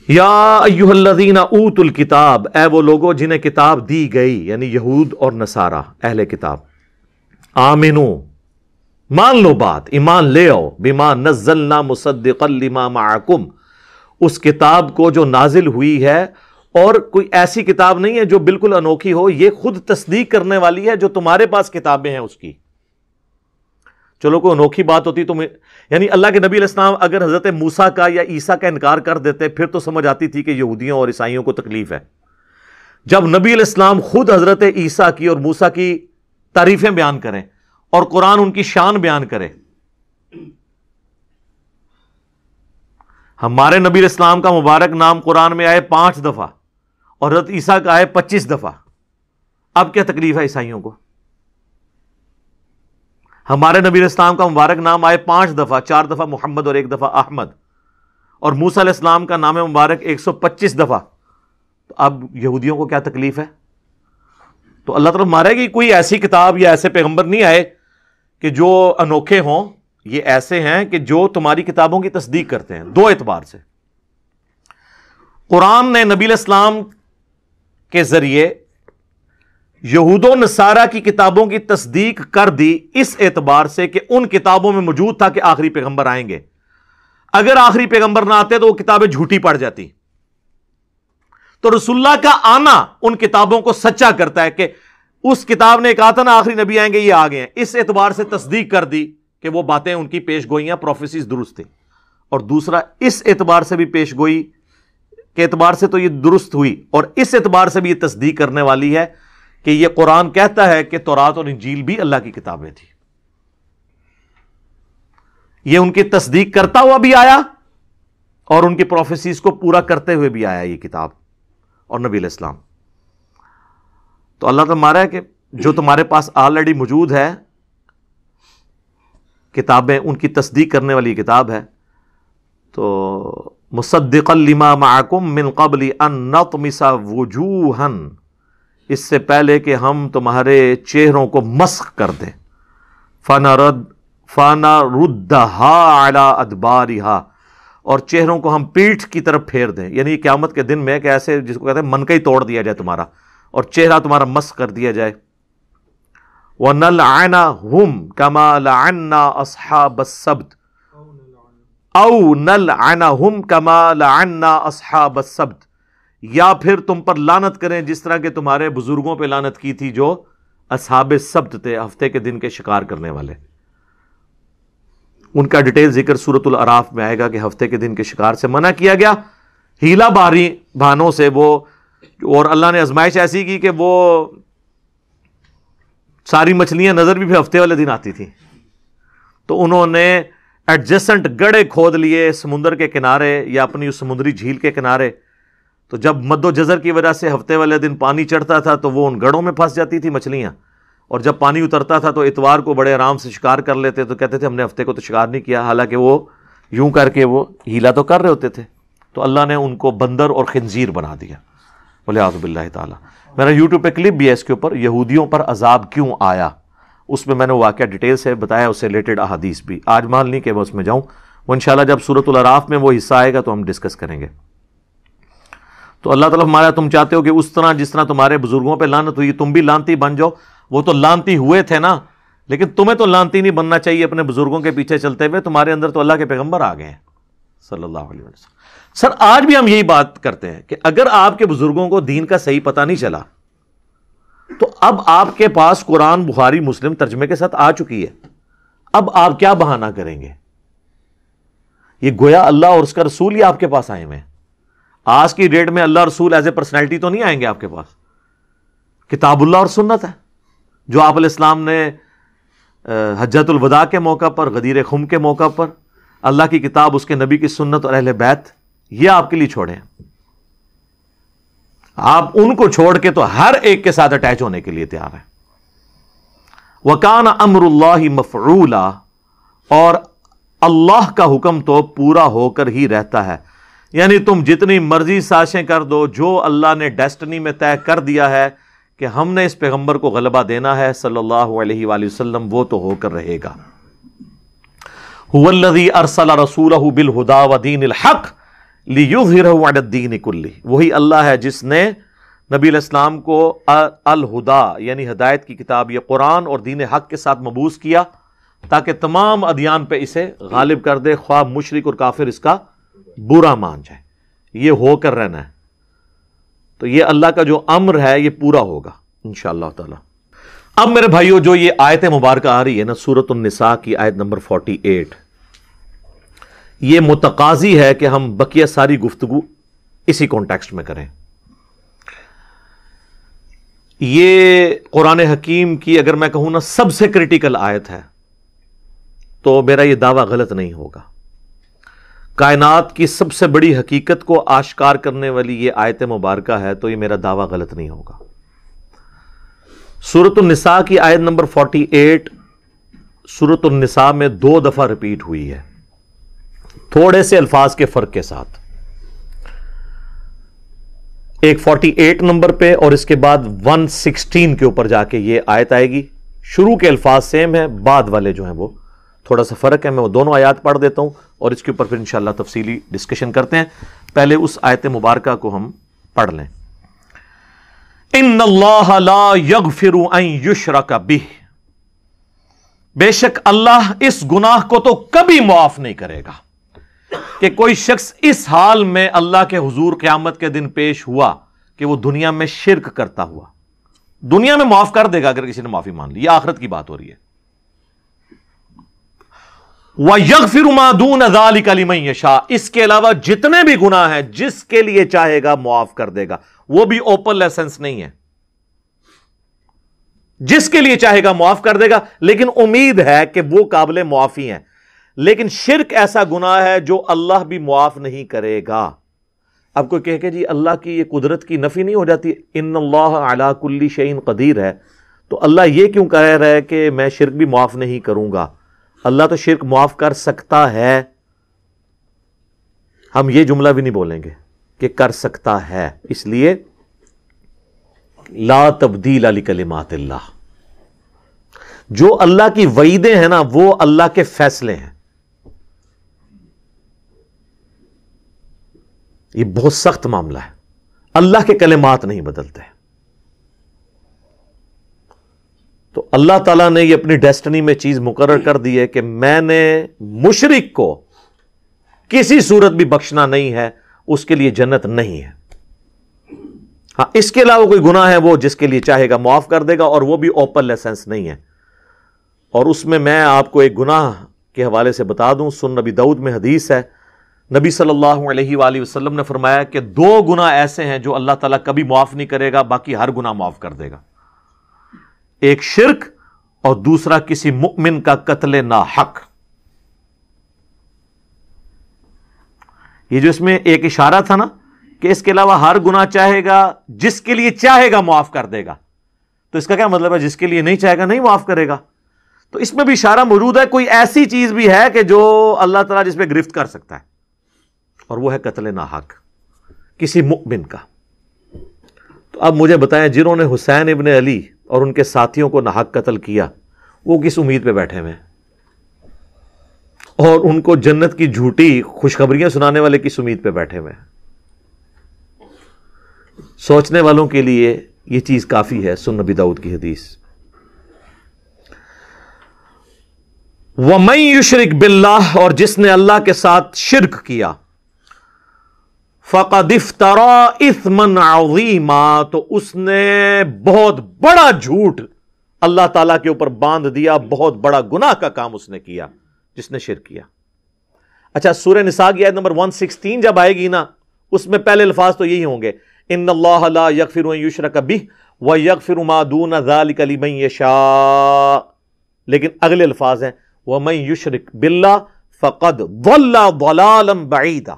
यादीना ऊतुल किताब ए वो लोगों जिन्हें किताब दी गई यानी यहूद और नसारा अहले किताब आमिनो मान लो बात ईमान ले आओ बिमा नजलना मुसद्दिकलिमा माकुम उस किताब को जो नाजिल हुई है और कोई ऐसी किताब नहीं है जो बिल्कुल अनोखी हो यह खुद तस्दीक करने वाली है जो तुम्हारे पास किताबें हैं उसकी चलो कोई अनोखी बात होती तो यानी अल्लाह के नबी इस्लाम अगर हज़रत मूसा का या ईसा का इनकार कर देते फिर तो समझ आती थी कि यहूदियों और ईसाइयों को तकलीफ़ है जब नबी इस्लाम खुद हज़रत ईसा की और मूसा की तारीफ़ें बयान करें और कुरान उनकी शान बयान करें हमारे नबी इस्लाम का मुबारक नाम कुरान में आए पांच दफ़ा और हजरत ईसा का आए पच्चीस दफ़ा अब क्या तकलीफ है ईसाइयों को हमारे नबी इस्लाम का मुबारक नाम आए पांच दफ़ा चार दफ़ा मोहम्मद और एक दफ़ा अहमद और मूसा इस्लाम का नाम मुबारक एक सौ पच्चीस दफ़ा तो अब यहूदियों को क्या तकलीफ़ है तो अल्लाह तरफ मारा कि कोई ऐसी किताब या ऐसे पैगंबर नहीं आए कि जो अनोखे हों ये ऐसे हैं कि जो तुम्हारी किताबों की तस्दीक करते हैं दो एतबार से कुरान ने नबी इस्लाम के ज़रिए यहूदो नसारा की किताबों की तस्दीक कर दी इस एतबार से कि उन किताबों में मौजूद था कि आखिरी पैगंबर आएंगे अगर आखिरी पैगंबर ना आते तो वह किताबें झूठी पड़ जाती तो रसुल्ला का आना उन किताबों को सच्चा करता है कि उस किताब ने कहा था ना आखिरी नबी आएंगे ये आ गए इस एतबार से तस्दीक कर दी कि वह बातें उनकी पेश गोइयां प्रोफेसिस दुरुस्त थी और दूसरा इस एतबार से भी पेश गोई के एतबार से तो यह दुरुस्त हुई और इस एतबार से भी यह तस्दीक करने वाली है कि यह कुरान कहता है कि तोरात और इंजील भी अल्लाह की किताबें थी यह उनकी तस्दीक करता हुआ भी आया और उनकी प्रोफेसिस को पूरा करते हुए भी आया यह किताब और नबी इस्लाम तो अल्लाह तो मारा है कि जो तुम्हारे पास ऑलरेडी मौजूद है किताबें उनकी तस्दीक करने वाली किताब है तो मुसद्दिकलिमा माकुम मिन कबली अन नतमिसा वजूहन इससे पहले कि हम तुम्हारे चेहरों को मस्क कर दें फाना रद फाना रुद्दहा आला अदबारिहा और चेहरों को हम पीठ की तरफ फेर दें यानी क्यामत के दिन में कैसे ऐसे जिसको कहते हैं मन का ही तोड़ दिया जाए तुम्हारा और चेहरा तुम्हारा मस्क कर दिया जाए व नल आना हम कमाल लाना असहा सब्द औ नल आना हम कमाल लाना असहा सब्द या फिर तुम पर लानत करें जिस तरह के तुम्हारे बुजुर्गों पर लानत की थी जो असहाब सब्त थे हफ्ते के दिन के शिकार करने वाले उनका डिटेल जिक्र सूरतुल अराफ में आएगा कि हफ्ते के दिन के शिकार से मना किया गया हीला बारी भानों से वो और अल्लाह ने आजमाइश ऐसी की कि वो सारी मछलियां नज़र भी फिर हफ्ते वाले दिन आती थी तो उन्होंने एडजस्टेंट गड़े खोद लिए समुंदर के किनारे या अपनी उस समुद्री झील के किनारे तो जब मद्दो जजर की वजह से हफ्ते वाले दिन पानी चढ़ता था तो वो उन गढ़ों में फंस जाती थी मछलियाँ और जब पानी उतरता था तो इतवार को बड़े आराम से शिकार कर लेते तो कहते थे हमने हफ्ते को तो शिकार नहीं किया हालांकि वो यूं करके वो हीला तो कर रहे होते थे तो अल्लाह ने उनको बंदर और खंजीर बना दिया बोले आज़बिल्ला ताला मेरा यूट्यूब पर क्लिप भी है इसके ऊपर यहूदियों पर अजाब क्यों आया उसमें मैंने वाक़ डिटेल्स है बताया उससे रिलेटेड अहादीस भी आज मान ली कि मैं उसमें जाऊँ वो इन जब सूरत अराफ़ में वो हिस्सा आएगा तो हम डिस्कस करेंगे तो अल्लाह तला हमारा तुम चाहते हो कि उस तरह जिस तरह तुम्हारे बुजुर्गों पर लानत हुई तुम भी लानती बन जाओ वो तो लानती हुए थे ना लेकिन तुम्हें तो लानती नहीं बनना चाहिए अपने बुजुर्गों के पीछे चलते हुए तुम्हारे अंदर तो अल्लाह के पैगम्बर आ गए हैं सल्लल्लाहु अलैहि वसल्लम सर आज भी हम यही बात करते हैं कि अगर आपके बुजुर्गों को दीन का सही पता नहीं चला तो अब आपके पास कुरान बुखारी मुस्लिम तर्जमे के साथ आ चुकी है अब आप क्या बहाना करेंगे ये गोया अल्लाह और उसका रसूल ही आपके पास आए हुए हैं आज की डेट में अल्लाह रसूल एज ए पर्सनैलिटी तो नहीं आएंगे आपके पास किताबुल्ला और सुन्नत है जो आप इस्लाम ने हजतुलवदा के मौका पर गदीर खुम के मौका पर अल्लाह की किताब उसके नबी की सुन्नत और अहल बैत ये आपके लिए छोड़े आप उनको छोड़ के तो हर एक के साथ अटैच होने के लिए तैयार है वकान अमर अमरुल्ला मफरूला और अल्लाह का हुक्म तो पूरा होकर ही रहता है यानी तुम जितनी मर्जी साशें कर दो जो अल्लाह ने डेस्टनी में तय कर दिया है कि हमने इस पैगंबर को गलबा देना है सल्लल्लाहु अलैहि वसल्लम वो तो होकर रहेगा हुवल्लज़ी बिल हुदा व हक लियुज़हिरहु दीन कुल्ली वही अल्लाह है जिसने नबी इस्लाम को अल हुदा यानी हदायत की किताब यह कुरान और दीन हक के साथ मबूस किया ताकि तमाम अदियान पर इसे गालिब कर दे ख्वाब मुशरक और काफिर इसका बुरा मान जाए ये होकर रहना है तो ये अल्लाह का जो अम्र है ये पूरा होगा इन ताला अब मेरे भाइयों जो ये आयत मुबारक आ रही है ना सूरत निसा की आयत नंबर फोर्टी एट ये मुतकाजी है कि हम बकिया सारी गुफ्तु इसी कॉन्टेक्स्ट में करें ये कुरान हकीम की अगर मैं कहूं ना सबसे क्रिटिकल आयत है तो मेरा यह दावा गलत नहीं होगा कायनात की सबसे बड़ी हकीकत को आश्कार करने वाली यह आयत मुबारक है तो यह मेरा दावा गलत नहीं होगा सूरत निसा की आयत नंबर फोर्टी एट सूरत निसा में दो दफ़ा रिपीट हुई है थोड़े से अल्फाज के फ़र्क के साथ एक फोर्टी एट नंबर पर और इसके बाद वन सिक्सटीन के ऊपर जाके ये आयत आएगी शुरू के अल्फाज सेम है बाद वाले जो हैं वो थोड़ा सा फ़र्क है मैं वो दोनों आयात पढ़ देता हूँ और इसके ऊपर फिर इंशाल्लाह तफसीली डिस्कशन करते हैं पहले उस आयत मुबारक को हम पढ़ लें इन यग फिर बिह बेशक अल्लाह इस गुनाह को तो कभी मुआफ नहीं करेगा कि कोई शख्स इस हाल में अल्लाह के हजूर क्यामत के दिन पेश हुआ कि वो दुनिया में शिरक करता हुआ दुनिया में माफ कर देगा अगर किसी ने माफी मान ली आखिरत की बात हो रही है यग फिर मादून इसके अलावा जितने भी गुना हैं जिसके लिए चाहेगा मुआफ कर देगा वो भी ओपन लेसेंस नहीं है जिसके लिए चाहेगा मुआफ कर देगा लेकिन उम्मीद है कि वो काबिल मुआफी हैं लेकिन शिरक ऐसा गुना है जो अल्लाह भी मुआफ नहीं करेगा अब कोई कह के जी अल्लाह की ये कुदरत की नफी नहीं हो जाती इन अल्लाह अला कुल्ली शहीन कदीर है तो अल्लाह ये क्यों कह रहा है कि मैं शिरक भी मुआफ नहीं करूंगा अल्लाह तो शिरक मुआफ कर सकता है हम ये जुमला भी नहीं बोलेंगे कि कर सकता है इसलिए ला तब्दील अली कलिमात जो अल्लाह की वईदे हैं ना वो अल्लाह के फैसले हैं ये बहुत सख्त मामला है अल्लाह के कलेमात नहीं बदलते हैं तो अल्लाह तला ने यह अपनी डेस्टनी में चीज़ मुकर कर दी है कि मैंने मुशरक को किसी सूरत भी बख्शना नहीं है उसके लिए जन्नत नहीं है हाँ इसके अलावा कोई गुना है वो जिसके लिए चाहेगा मुआफ़ कर देगा और वो भी ओपन लेसेंस नहीं है और उसमें मैं आपको एक गुनाह के हवाले से बता दूं सुन नबी दाऊद में हदीस है नबी सल्लल्लाहु अलैहि वसल्लम ने फरमाया कि दो गुना ऐसे हैं जो अल्लाह ताला कभी मुआफ़ नहीं करेगा बाकी हर गुना मुआफ़ कर देगा एक शिरक और दूसरा किसी मुमिन का कत्ल ना हक ये जो इसमें एक इशारा था ना कि इसके अलावा हर गुना चाहेगा जिसके लिए चाहेगा माफ कर देगा तो इसका क्या मतलब है जिसके लिए नहीं चाहेगा नहीं माफ करेगा तो इसमें भी इशारा मौजूद है कोई ऐसी चीज भी है कि जो अल्लाह तला जिस गिरफ्त कर सकता है और वह है कत्ल हक किसी मुकबिन का तो अब मुझे बताएं जिन्होंने हुसैन इबन अली और उनके साथियों को नाहक कत्ल किया वो किस उम्मीद पे बैठे हुए और उनको जन्नत की झूठी खुशखबरियां सुनाने वाले किस उम्मीद पे बैठे हुए सोचने वालों के लिए ये चीज़ काफ़ी है सुन नबी दाऊद की हदीस वमई युशरिक बिल्ला और जिसने अल्लाह के साथ शिरक किया फ़कदिफ्तरा इसमन अजीमा तो उसने बहुत बड़ा झूठ अल्लाह ताला के ऊपर बांध दिया बहुत बड़ा गुनाह का काम उसने किया जिसने शिर किया अच्छा सूर्य निसा की नंबर वन सिक्सटीन जब आएगी ना उसमें पहले अल्फाज तो यही होंगे इन अल्लाह यकफिर युशर कभी व यकफिर मादून कलीमई यशा लेकिन अगले अल्फाज हैं वह मई युशरक बिल्ला फ़कद वल्ला वलालम बईदा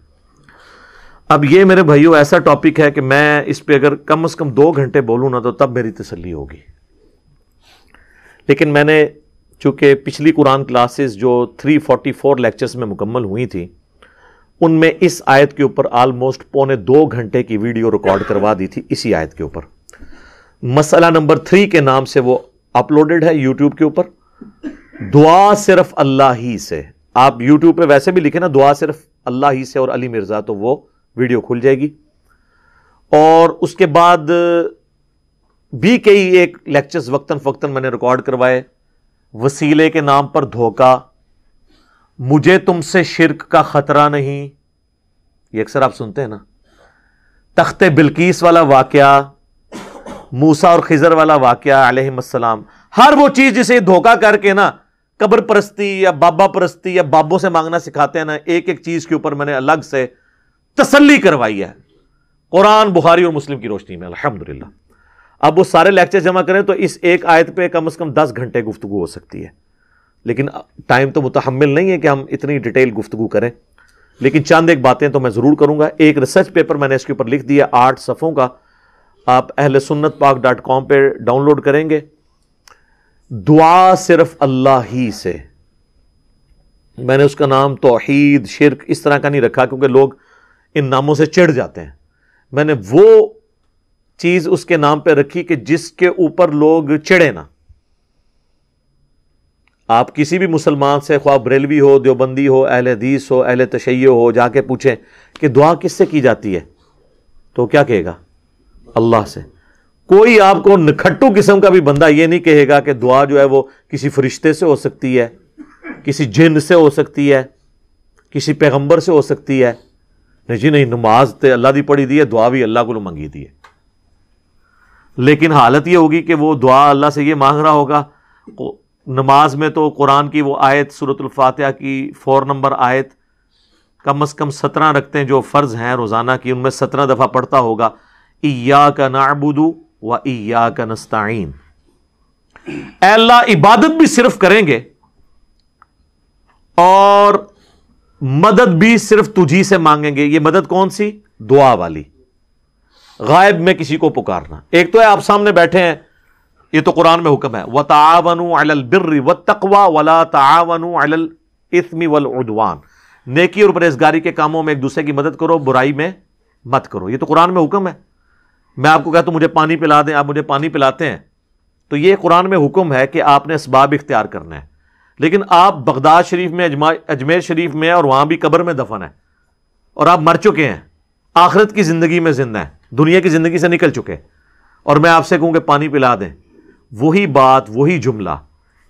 अब ये मेरे भाइयों ऐसा टॉपिक है कि मैं इस पर अगर कम से कम दो घंटे बोलूँ ना तो तब मेरी तसली होगी लेकिन मैंने चूँकि पिछली कुरान क्लासेस जो 344 लेक्चर्स में मुकम्मल हुई थी उनमें इस आयत के ऊपर आलमोस्ट पौने दो घंटे की वीडियो रिकॉर्ड करवा दी थी इसी आयत के ऊपर मसला नंबर थ्री के नाम से वो अपलोडेड है यूट्यूब के ऊपर दुआ सिर्फ अल्लाह ही से आप यूट्यूब पे वैसे भी लिखे ना दुआ सिर्फ अल्लाह ही से और अली मिर्ज़ा तो वो वीडियो खुल जाएगी और उसके बाद भी कई एक लेक्चर्स वक्तन फ़क्तन मैंने रिकॉर्ड करवाए वसीले के नाम पर धोखा मुझे तुमसे शिरक का ख़तरा नहीं ये अक्सर आप सुनते हैं ना तख्ते बिल्किस वाला वाक़ मूसा और खिजर वाला वाक़ आलम हर वो चीज़ जिसे धोखा करके ना कब्र परस्ती या बाबा परस्ती या बाबों से मांगना सिखाते हैं ना एक एक चीज़ के ऊपर मैंने अलग से तसली करवाई है कुरान बुहारी और मुस्लिम की रोशनी में ला अब वो सारे लेक्चर जमा करें तो इस एक आयत पर कम अज कम दस घंटे गुफ्तु हो सकती है लेकिन टाइम तो मुतहमल नहीं है कि हम इतनी डिटेल गुफ्तु करें लेकिन चांद एक बातें तो मैं ज़रूर करूंगा एक रिसर्च पेपर मैंने इसके ऊपर लिख दिया आठ सफ़ों का आप अहल सुन्नत पाक डॉट कॉम पर डाउनलोड करेंगे दुआ सिर्फ अल्लाह ही से मैंने उसका नाम तोहद शिरक इस तरह का नहीं रखा क्योंकि लोग इन नामों से चिढ़ जाते हैं मैंने वो चीज़ उसके नाम पे रखी कि जिसके ऊपर लोग चिड़े ना आप किसी भी मुसलमान से ख्वाब रेलवी हो देवबंदी हो अहल हदीस हो अहल तशैय हो जाके पूछे कि दुआ किससे की जाती है तो क्या कहेगा अल्लाह से कोई आपको नखट्टू किस्म का भी बंदा यह नहीं कहेगा कि दुआ जो है वो किसी फरिश्ते से हो सकती है किसी जिन से हो सकती है किसी पैगंबर से हो सकती है नहीं जी नहीं नमाज तो अल्लाह की पढ़ी दी है दुआ भी अल्लाह को मंगी दी है लेकिन हालत ये होगी कि वो दुआ अल्लाह से ये मांग रहा होगा नमाज में तो कुरान की वो आयत सूरतुल्फातिहा की फ़ोर नंबर आयत कम अज़ कम सत्रह रखते हैं जो फ़र्ज़ हैं रोज़ाना की उनमें सत्रह दफ़ा पढ़ता होगा इया का नाबुदू व इया का नस्ताइन अल्लाह इबादत भी सिर्फ करेंगे और मदद भी सिर्फ तुझी से मांगेंगे ये मदद कौन सी दुआ वाली गायब में किसी को पुकारना एक तो है आप सामने बैठे हैं ये तो कुरान में हुक्म है व तावन अलबिर व तकवा वला तावन अल इसमी वल उदवान नेकी और परहेजगारी के कामों में एक दूसरे की मदद करो बुराई में मत करो ये तो कुरान में हुक्म है मैं आपको कहता हूँ मुझे पानी पिला दें आप मुझे पानी पिलाते हैं तो ये कुरान में हुक्म है कि आपने इसबाब इख्तियार करना है लेकिन आप बगदाद शरीफ में अजमेर शरीफ में और वहां भी कबर में दफन है और आप मर चुके हैं आखिरत की जिंदगी में जिंदा हैं दुनिया की जिंदगी से निकल चुके हैं और मैं आपसे कहूं कि पानी पिला दें वही बात वही जुमला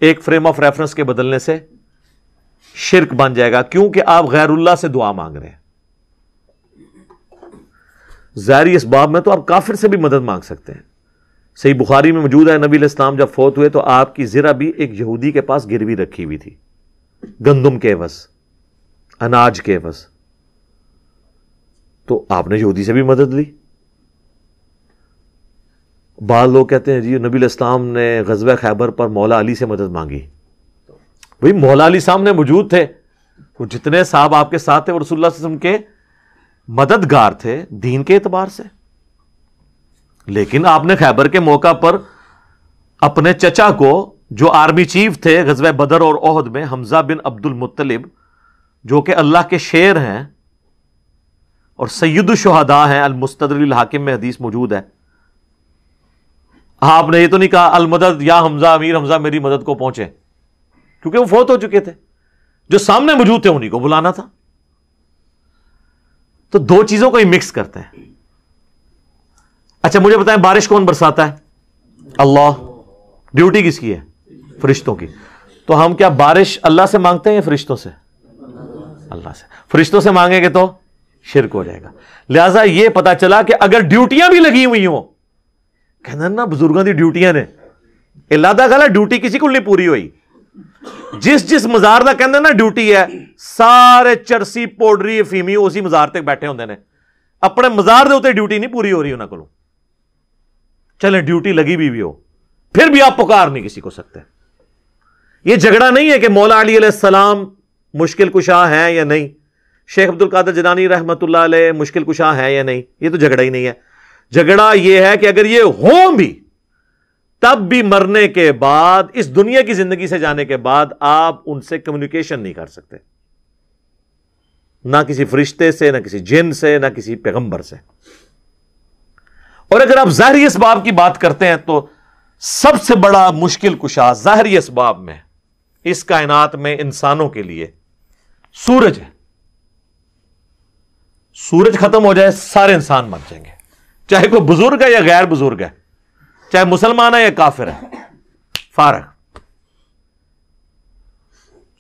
एक फ्रेम ऑफ रेफरेंस के बदलने से शिरक बन जाएगा क्योंकि आप गैरुल्ला से दुआ मांग रहे हैं जहरी इस बाब में तो आप काफिर से भी मदद मांग सकते हैं सही बुखारी में मौजूद है नबी इस्लाम जब फोत हुए तो आपकी ज़रा भी एक यहूदी के पास गिरवी रखी हुई थी गंदम के एवज अनाज के एवज तो आपने यहूदी से भी मदद ली बाद लोग कहते हैं जी नबी इस्लाम ने गजब खैबर पर मौला अली से मदद मांगी भाई मौला अली सामने मौजूद थे वो जितने साहब आपके साथ थे और रसुल्ला के मददगार थे दीन के एतबार से लेकिन आपने खैबर के मौका पर अपने चचा को जो आर्मी चीफ थे गजब बदर और ओहद में हमजा बिन अब्दुल मुत्तलिब जो कि अल्लाह के शेर हैं और सैयद शहदा हैं अलमुस्तदिल हाकिम में हदीस मौजूद है आपने ये तो नहीं कहा अलमदद या हमजा अमीर हमजा मेरी मदद को पहुंचे क्योंकि वो फोत हो चुके थे जो सामने मौजूद थे उन्हीं को बुलाना था तो दो चीजों को ही मिक्स करते हैं अच्छा मुझे बताएं बारिश कौन बरसाता है अल्लाह ड्यूटी किसकी है फरिश्तों की तो हम क्या बारिश अल्लाह से मांगते हैं या फरिश्तों से अल्लाह से फरिश्तों से मांगेंगे तो शिरक हो जाएगा लिहाजा ये पता चला कि अगर ड्यूटियां भी लगी हुई हों कहना ना बुजुर्गों की ड्यूटियां ने इलादा गला ड्यूटी किसी को नहीं पूरी हुई जिस जिस मजार का कहते ना ड्यूटी है सारे चरसी पोडरी फीमी उसी मजार तक बैठे होंगे ने अपने मजार के उ ड्यूटी नहीं पूरी हो रही उन्होंने को चले ड्यूटी लगी भी, भी हो फिर भी आप पुकार नहीं किसी को सकते यह झगड़ा नहीं है कि मौला अली सलाम मुश्किल कुशा है या नहीं शेख अब्दुल कादर जनानी रहमत मुश्किल कुशा है या नहीं ये तो झगड़ा ही नहीं है झगड़ा यह है कि अगर ये हो भी तब भी मरने के बाद इस दुनिया की जिंदगी से जाने के बाद आप उनसे कम्युनिकेशन नहीं कर सकते ना किसी फरिश्ते से ना किसी जिन से ना किसी पैगंबर से और अगर आप ज़ाहरी इसबाब की बात करते हैं तो सबसे बड़ा मुश्किल कुशा ज़ाहरी इसबाब में इस कायनात में इंसानों के लिए सूरज है सूरज खत्म हो जाए सारे इंसान मर जाएंगे चाहे कोई बुजुर्ग है या गैर बुजुर्ग है चाहे मुसलमान है या काफिर है फारक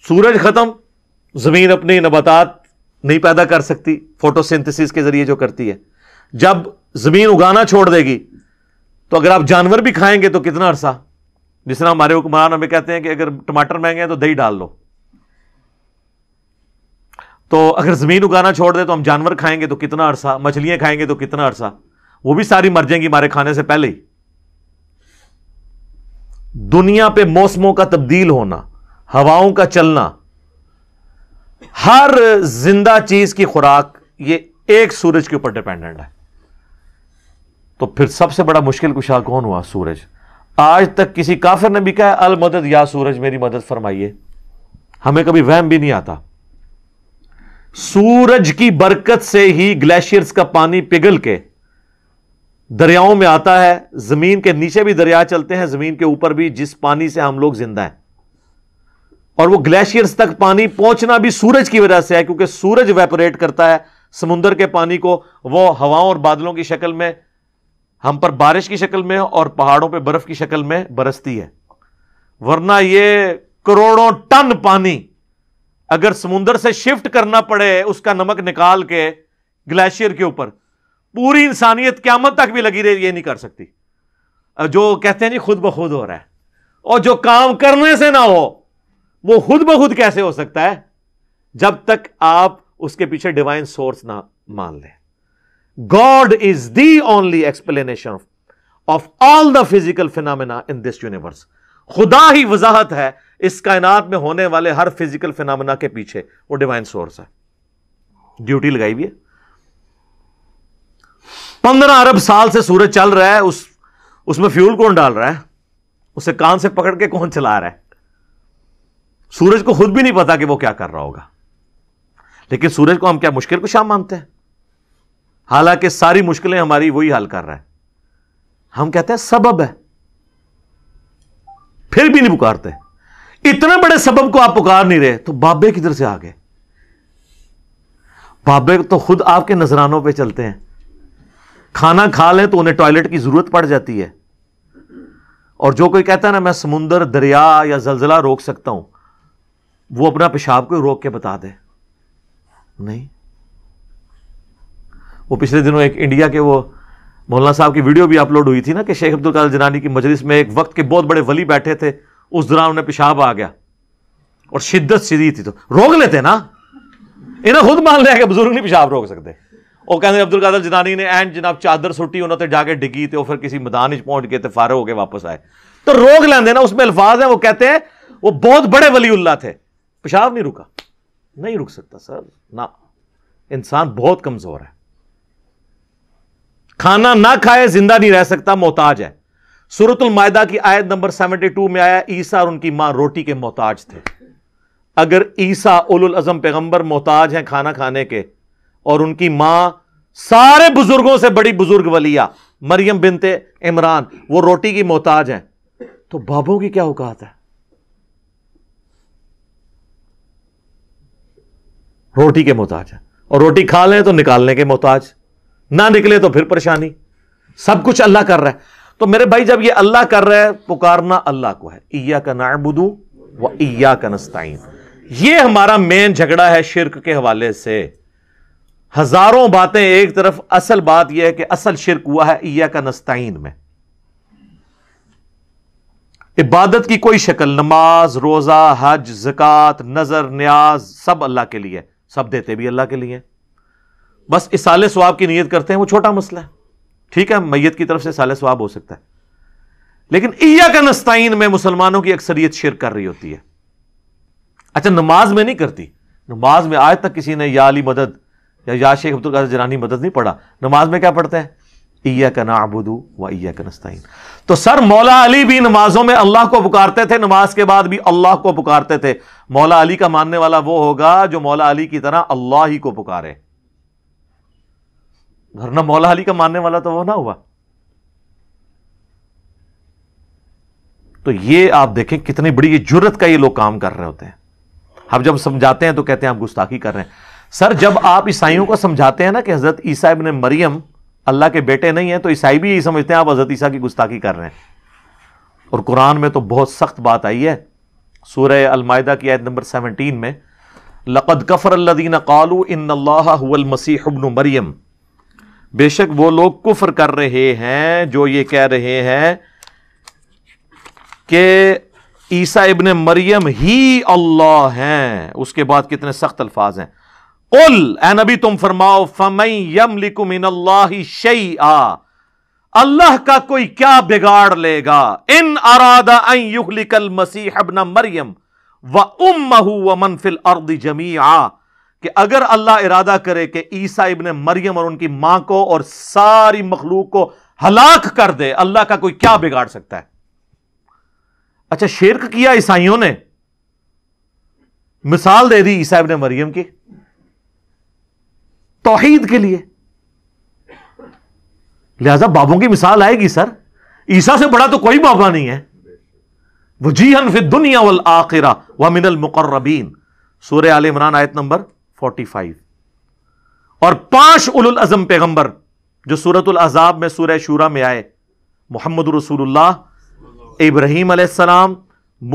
सूरज खत्म जमीन अपनी नबातात नहीं पैदा कर सकती फोटोसिंथेसिस के जरिए जो करती है जब जमीन उगाना छोड़ देगी तो अगर आप जानवर भी खाएंगे तो कितना अरसा जिस तरह हमारे हुक्मरान हमें कहते हैं कि अगर टमाटर महंगे हैं तो दही डाल लो तो अगर जमीन उगाना छोड़ दे तो हम जानवर खाएंगे तो कितना अरसा मछलियां खाएंगे तो कितना अरसा वो भी सारी मर जाएंगी हमारे खाने से पहले ही दुनिया पे मौसमों का तब्दील होना हवाओं का चलना हर जिंदा चीज की खुराक ये एक सूरज के ऊपर डिपेंडेंट है तो फिर सबसे बड़ा मुश्किल कुशा कौन हुआ सूरज आज तक किसी काफिर ने भी कहा अल मदद या सूरज मेरी मदद फरमाइए हमें कभी वहम भी नहीं आता सूरज की बरकत से ही ग्लेशियर्स का पानी पिघल के दरियाओं में आता है जमीन के नीचे भी दरिया चलते हैं जमीन के ऊपर भी जिस पानी से हम लोग जिंदा हैं और वो ग्लेशियर्स तक पानी पहुंचना भी सूरज की वजह से है क्योंकि सूरज वेपोरेट करता है समुंदर के पानी को वो हवाओं और बादलों की शक्ल में हम पर बारिश की शक्ल में और पहाड़ों पे बर्फ की शक्ल में बरसती है वरना ये करोड़ों टन पानी अगर समुंदर से शिफ्ट करना पड़े उसका नमक निकाल के ग्लेशियर के ऊपर पूरी इंसानियत क्यामत तक भी लगी रही ये नहीं कर सकती जो कहते हैं जी खुद ब खुद हो रहा है और जो काम करने से ना हो वो खुद ब खुद कैसे हो सकता है जब तक आप उसके पीछे डिवाइन सोर्स ना मान लें God is the only explanation of all the physical phenomena in this universe खुदा ही वजाहत है इस कायनात में होने वाले हर फिजिकल फिनमिना के पीछे वो डिवाइन सोर्स है ड्यूटी लगाई हुई है पंद्रह अरब साल से सूरज चल रहा है उस उसमें फ्यूल कौन डाल रहा है उसे कान से पकड़ के कौन चला रहा है सूरज को खुद भी नहीं पता कि वो क्या कर रहा होगा लेकिन सूरज को हम क्या मुश्किल को शाम मानते हैं हालांकि सारी मुश्किलें हमारी वही हल कर रहा है हम कहते हैं सबब है फिर भी नहीं पुकारते इतने बड़े सबब को आप पुकार नहीं रहे तो बाबे किधर से आ गए बाबे तो खुद आपके नजरानों पे चलते हैं खाना खा लें तो उन्हें टॉयलेट की जरूरत पड़ जाती है और जो कोई कहता है ना मैं समुंदर दरिया या जलजला रोक सकता हूं वो अपना पेशाब को रोक के बता दे नहीं वो पिछले दिनों एक इंडिया के वो मौलाना साहब की वीडियो भी अपलोड हुई थी ना कि शेख अब्दुल कादर जनानी की मजलिस में एक वक्त के बहुत बड़े वली बैठे थे उस दौरान उन्हें पेशाब आ गया और शिद्दत सीधी थी तो रोक लेते ना इन्हें खुद मान लिया कि बुजुर्ग नहीं पेशाब रोक सकते वो कहते अब्दुल ਕਾਦਰ जनानी ने एंड जनाब चादर सुटी उन्होंने तो जाके डिगी तो फिर किसी मैदान पहुंच गए ਮੈਦਾਨ फारो ਪਹੁੰਚ ਕੇ ਤੇ ਫਾਰਗ तो रोक लेंगे ना उसमें अल्फाज है वो कहते हैं वो बहुत बड़े वली उल्ला थे पेशाब नहीं रुका नहीं रुक सकता सर ना इंसान बहुत कमज़ोर है खाना ना खाए जिंदा नहीं रह सकता मोहताज है सूरतुल मायदा की आयत नंबर टू में आया ईसा और उनकी मां रोटी के मोहताज थे अगर ईसा उल उल अजम पैगंबर मोहताज है खाना खाने के और उनकी मां सारे बुजुर्गों से बड़ी बुजुर्ग वलिया मरियम बिनते इमरान वो रोटी की मोहताज है तो बाबों की क्या औकात है रोटी के मोहताज है और रोटी खा लें तो निकालने के मोहताज ना निकले तो फिर परेशानी सब कुछ अल्लाह कर रहा है तो मेरे भाई जब ये अल्लाह कर रहा है पुकारना अल्लाह को है इया का बुदू व इया का नस्ताइन ये हमारा मेन झगड़ा है शिरक के हवाले से हजारों बातें एक तरफ असल बात यह है कि असल शिरक हुआ है इया का नस्ताइन में इबादत की कोई शक्ल नमाज रोजा हज जक़ात नजर न्याज सब अल्लाह के लिए सब देते भी अल्लाह के लिए बस इस साले स्वाब की नीयत करते हैं वो छोटा मसला है ठीक है मैयत की तरफ से साले स्वाब हो सकता है लेकिन ईया का नस्ताइन में मुसलमानों की अक्सरियत शेयर कर रही होती है अच्छा नमाज में नहीं करती नमाज में आज तक किसी ने या अली मदद या या शेख अब्दुल कादर जरानी मदद नहीं पढ़ा नमाज में क्या पढ़ते हैं इया का नाबुदू व ईया का नस्ताइन तो सर मौला अली भी नमाजों में अल्लाह को पुकारते थे नमाज के बाद भी अल्लाह को पुकारते थे मौला अली का मानने वाला वो होगा जो मौला अली की तरह अल्लाह ही को पुकारे वरना मौला अली का मानने वाला तो वो ना हुआ तो ये आप देखें कितनी बड़ी ये जरूरत का ये लोग काम कर रहे होते हैं हम जब समझाते हैं तो कहते हैं आप गुस्ताखी कर रहे हैं सर जब आप ईसाइयों को समझाते हैं ना कि हजरत ईसा इबन मरियम अल्लाह के बेटे नहीं हैं तो ईसाई भी यही समझते हैं आप हजरत ईसा की गुस्ताखी कर रहे हैं और कुरान में तो बहुत सख्त बात आई है सूर्य अलमायदा की आयत नंबर सेवनटीन में लक़द कफ़र अल्लादीन कालू इन मसीहबन मरियम बेशक वो लोग कुफर कर रहे हैं जो ये कह रहे हैं कि ईसा इबन मरियम ही अल्लाह हैं उसके बाद कितने सख्त अल्फाज हैं उल नबी तुम फरमाओ फमई यम लिकुम इन अल्लाह शई आ अल्लाह का कोई क्या बिगाड़ लेगा इन अरादा युगलिकल मसीह अबन मरियम व उम व मनफिल अर्द जमी आ कि अगर अल्लाह इरादा करे कि ईसा इबन मरियम और उनकी मां को और सारी मखलूक को हलाक कर दे अल्लाह का कोई क्या बिगाड़ सकता है अच्छा शिरक किया ईसाइयों ने मिसाल दे दी ईसा इबन मरियम की तोहीद के लिए लिहाजा बाबों की मिसाल आएगी सर ईसा से बड़ा तो कोई बाबा नहीं है वह वजीहन फिर दुनिया वल आखिरा व मिनल मुकर्रबीन सूर्य आल इमरान आयत नंबर फोर्टी फाइव और पांच उलुल अजम पैगंबर जो सूरत अजाब में सूरह शूरा में आए मोहम्मद रसूलुल्लाह इब्राहिम अलैहिस्सलाम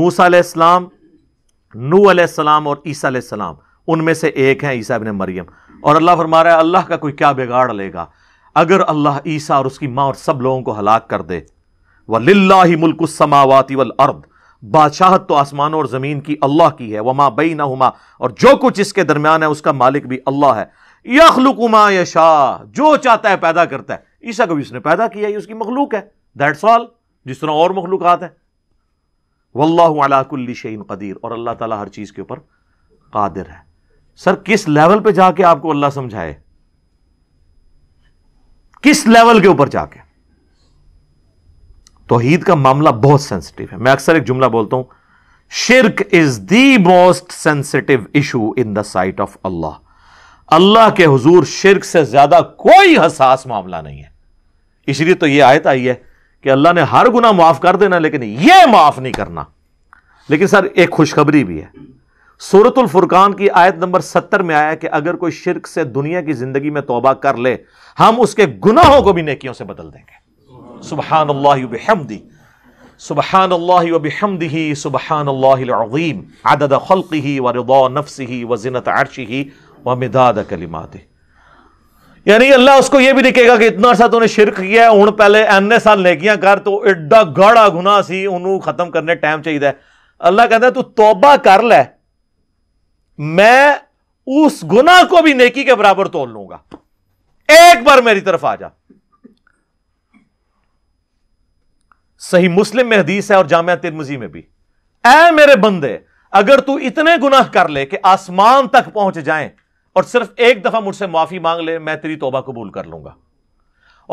मूसा अलैहिस्सलाम नू अलैहिस्सलाम और ईसा अलैहिस्सलाम उनमें से एक हैं ईसा इब्न मरियम और अल्लाह फरमा रहा है अल्लाह का कोई क्या बिगाड़ लेगा अगर अल्लाह ईसा और उसकी मां और सब लोगों को हलाक कर दे वल्ला मुल्क समावाती वल अर्द बादशाहत तो आसमान और ज़मीन की अल्लाह की है वमा बई ना हुमा और जो कुछ इसके दरमियान है उसका मालिक भी अल्लाह है यखलुकुमा यशाह जो चाहता है पैदा करता है ईसा कभी उसने पैदा किया ये उसकी मखलूक है दैट्स ऑल जिस तरह और मखलूक है वल्लाकुल्ली शहीन कदीर और अल्लाह ताला हर चीज़ के ऊपर कादिर है सर किस लेवल पे जाके आपको अल्लाह समझाए किस लेवल के ऊपर जाके तोहीद का मामला बहुत सेंसिटिव है मैं अक्सर एक जुमला बोलता हूं शिरक is the most sensitive issue in the sight of अल्लाह अल्लाह के हजूर शिरक से ज्यादा कोई हसास मामला नहीं है इसलिए तो यह आयत आई है कि अल्लाह ने हर गुना माफ कर देना लेकिन यह माफ नहीं करना लेकिन सर एक खुशखबरी भी है सूरतुल फुरकान की आयत नंबर सत्तर में आया कि अगर कोई शिरक से दुनिया की जिंदगी में तोबा कर ले हम उसके गुनाहों को भी नेकियों से बदल देंगे सुबहान अल्लाहमदी सुबहान अल्लाहमदी सुबहान अल्लाम आदद खल्क़ी व रबा नफसी व जिनत आरशी व मिदाद कलिमात यानी अल्लाह उसको यह भी नहीं कि इतना अर्सा तूने शिरक किया है हूँ पहले एने साल नेकियां कर तो एडा गाढ़ा गुना सी उन्होंने खत्म करने टाइम चाहिए अल्लाह कहता है तू तौबा कर लै मैं उस गुनाह को भी नेकी के बराबर तोड़ लूंगा एक बार मेरी तरफ आ जा सही मुस्लिम में हदीस है और जामिया तिरमजी में भी ए मेरे बंदे अगर तू इतने गुनाह कर ले कि आसमान तक पहुंच जाए और सिर्फ एक दफा मुझसे माफी मांग ले मैं तेरी तोबा कबूल कर लूंगा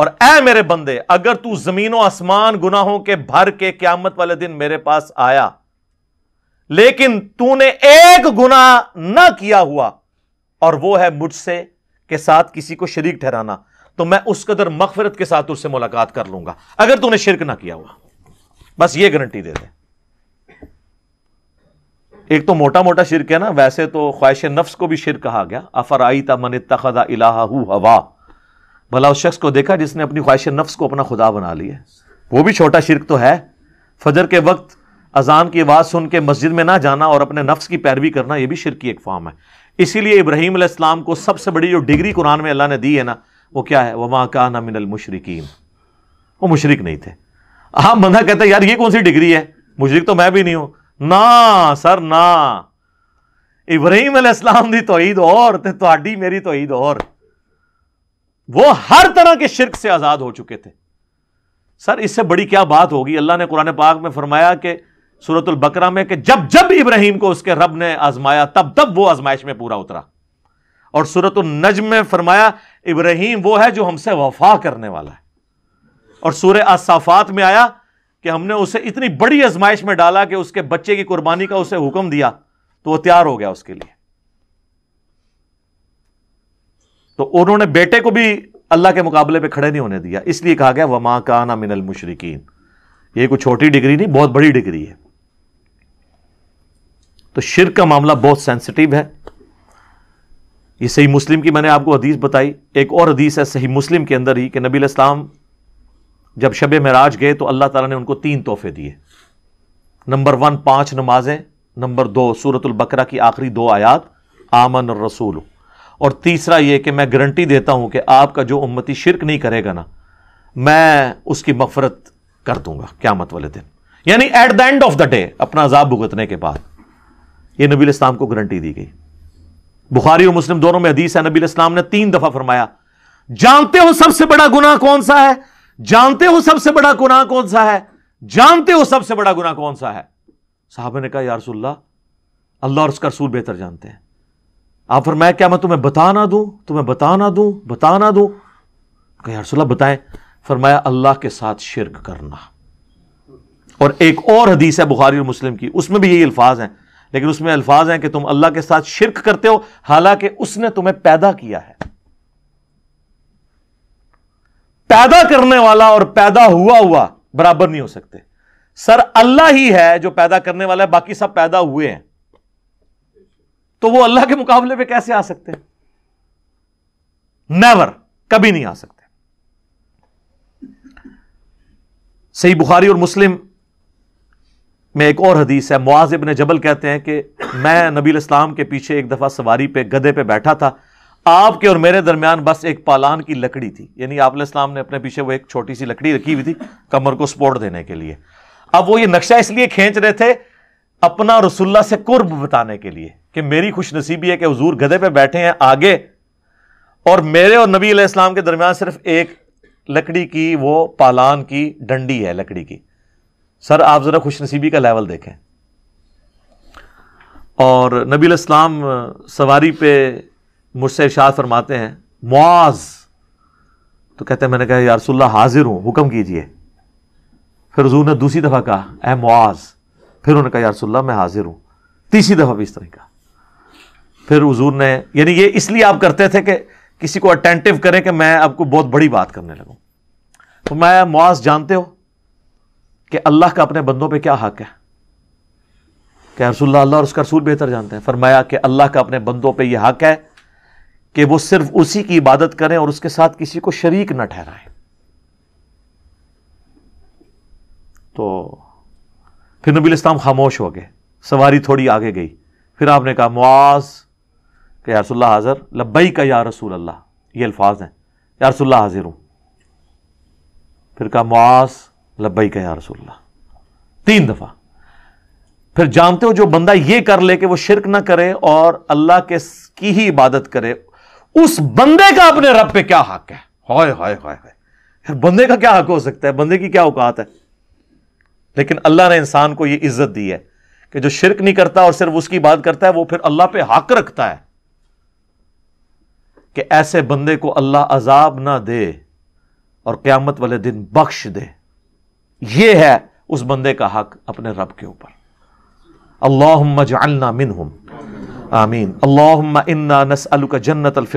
और ए मेरे बंदे अगर तू जमीनों आसमान गुनाहों के भर के क्यामत वाले दिन मेरे पास आया लेकिन तूने एक गुना ना किया हुआ और वो है मुझसे के साथ किसी को शरीक ठहराना तो मैं उस कदर मगफरत के साथ उससे मुलाकात कर लूंगा अगर तूने शिरक ना किया हुआ बस ये गारंटी दे दे एक तो मोटा मोटा शिरक है ना वैसे तो ख्वाहिश नफ्स को भी शिर कहा गया अफराई तमन तखदा इलाहू हवा भला उस शख्स को देखा जिसने अपनी ख्वाहिश नफ्स को अपना खुदा बना लिया वो भी छोटा शिरक तो है फजर के वक्त अजान की आवाज़ सुन के मस्जिद में ना जाना और अपने नफ्स की पैरवी करना यह भी शिर की एक फॉर्म है इसीलिए इब्राहीम को सबसे बड़ी जो डिग्री कुरान में अल्लाह ने दी है ना वो क्या है वहाँ का नाम मुशरकिन वो मुशरक नहीं थे हाँ बंदा कहता है यार ये कौन सी डिग्री है मुशरक तो मैं भी नहीं हूं ना सर ना इब्राहिम अलैहिस्सलाम दी तौहीद और ते ਤੁਹਾਡੀ ਮੇਰੀ ਤੌਹੀਦ और वो हर तरह के शिरक से आज़ाद हो चुके थे सर इससे बड़ी क्या बात होगी अल्लाह ने कुरान पाक में फरमाया कि सूरतुल बकरा में कि जब जब इब्राहिम को उसके रब ने आजमाया तब तब वो आजमाइश में पूरा उतरा और सूरत नजम में फरमाया इब्राहिम वो है जो हमसे वफा करने वाला है और सूर्य असाफात में आया कि हमने उसे इतनी बड़ी आजमाइश में डाला कि उसके बच्चे की कुर्बानी का उसे हुक्म दिया तो वह तैयार हो गया उसके लिए तो उन्होंने बेटे को भी अल्लाह के मुकाबले पर खड़े नहीं होने दिया इसलिए कहा गया वमा ना मिनल मुशरकिन ये कोई छोटी डिग्री नहीं बहुत बड़ी डिग्री है तो शिर का मामला बहुत सेंसिटिव है ये सही मुस्लिम की मैंने आपको हदीस बताई एक और हदीस है सही मुस्लिम के अंदर ही कि नबी इस्लाम जब शब महराज गए तो अल्लाह ताला ने उनको तीन तोहफे दिए नंबर वन पांच नमाजें नंबर दो सूरतुल बकरा की आखिरी दो आयात आमन और रसूल और तीसरा ये कि मैं गारंटी देता हूँ कि आपका जो उम्मती शिरक नहीं करेगा ना मैं उसकी मफरत कर दूंगा क्या मत वाले दिन यानी at the end of the day अपना अजाब भुगतने के बाद ये नबी इस्लाम को गारंटी दी गई बुखारी और मुस्लिम दोनों में हदीस है नबी इस्लाम ने तीन दफा फरमाया जानते हो सबसे बड़ा गुना कौन सा है जानते हो सबसे बड़ा गुना कौन सा है जानते हो सबसे बड़ा गुना कौन सा है साहब ने कहा यारसोल्ला अल्लाह और उसका रसूल बेहतर जानते हैं आप फरमाया क्या मैं तुम्हें बता ना दूं तुम्हें बता ना दूं बता ना दूं कहा यारसोल्ला बताएं फरमाया अल्लाह के साथ शिरक करना और एक और हदीस है बुखारी और मुस्लिम की उसमें भी यही अल्फाज हैं लेकिन उसमें अल्फाज हैं कि तुम अल्लाह के साथ शिरक करते हो हालांकि उसने तुम्हें पैदा किया है पैदा करने वाला और पैदा हुआ हुआ बराबर नहीं हो सकते सर अल्लाह ही है जो पैदा करने वाला है बाकी सब पैदा हुए हैं तो वो अल्लाह के मुकाबले पे कैसे आ सकते नेवर कभी नहीं आ सकते सही बुखारी और मुस्लिम में एक और हदीस है मुआज इबन जबल कहते हैं कि मैं नबी इस्लाम के पीछे एक दफ़ा सवारी पे गधे पे बैठा था आपके और मेरे दरमियान बस एक पालान की लकड़ी थी यानी आप इस्लाम ने अपने पीछे वो एक छोटी सी लकड़ी रखी हुई थी कमर को सपोर्ट देने के लिए अब वो ये नक्शा इसलिए खींच रहे थे अपना रसुल्ला से कुर्ब बताने के लिए कि मेरी खुश नसीबी है कि हजूर गधे पे बैठे हैं आगे और मेरे और नबी इस्लाम के दरमियान सिर्फ एक लकड़ी की वो पालान की डंडी है लकड़ी की सर आप ज़रा खुशनसीबी का लेवल देखें और नबी इस्लाम सवारी पे मुझसे इशाद फरमाते हैं मुआज तो कहते हैं मैंने कहा यारसोल्ला हाजिर हूँ हुक्म कीजिए फिर हजूर ने दूसरी दफ़ा कहा ए मुआज फिर उन्होंने कहा यारसोल्ला मैं हाजिर हूँ तीसरी दफ़ा भी इस तरह कहा फिर हजूर ने यानी ये इसलिए आप करते थे कि किसी को अटेंटिव करें कि मैं आपको बहुत बड़ी बात करने लगूँ तो मैं मुआज जानते हो कि अल्लाह का अपने बंदों पर क्या हक है क्या रसुल्ला अल्लाह और उसका रसूल बेहतर जानते हैं फरमाया कि अल्लाह का अपने बंदों पर यह हक है कि वो सिर्फ उसी की इबादत करें और उसके साथ किसी को शरीक न ठहराए तो फिर नबी इस्लाम खामोश हो गए सवारी थोड़ी आगे गई फिर आपने कहा मुआज के यारसोल्ला हाजर लब्बई का या रसूल अल्लाह ये अल्फाज हैं यारसोल्ला हाजिर हूं फिर कहा मुआज़ लबई का यार रसोल्ला तीन दफा फिर जानते हो जो बंदा यह कर ले कि वह शिरक ना करे और अल्लाह के की ही इबादत करे उस बंदे का अपने रब पे क्या हक है हाय हाय हाय हाय बंदे का क्या हक हो सकता है बंदे की क्या औकात है लेकिन अल्लाह ने इंसान को यह इज्जत दी है कि जो शिरक नहीं करता और सिर्फ उसकी बात करता है वो फिर अल्लाह पे हक रखता है कि ऐसे बंदे को अल्लाह अजाब ना दे और क्यामत वाले दिन बख्श दे यह है उस बंदे का हक अपने रब के ऊपर अल्लाह आमीन जन्नत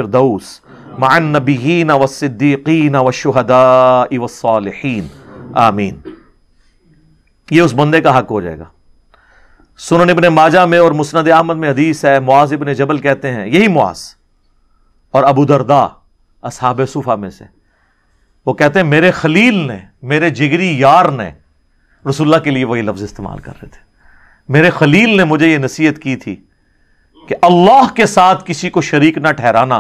आमीन ये उस बंदे का हक हो जाएगा सुन इबन माजा में और मुस्नद अहमद में हदीस है मुआज इबन जबल कहते हैं यही मुआज और अबूदरदा दरदा असहाब सूफा में से वो कहते हैं मेरे खलील ने मेरे जिगरी यार ने रसुल्ला के लिए वही लफ्ज़ इस्तेमाल कर रहे थे मेरे खलील ने मुझे यह नसीहत की थी कि अल्लाह के साथ किसी को शरीक ना ठहराना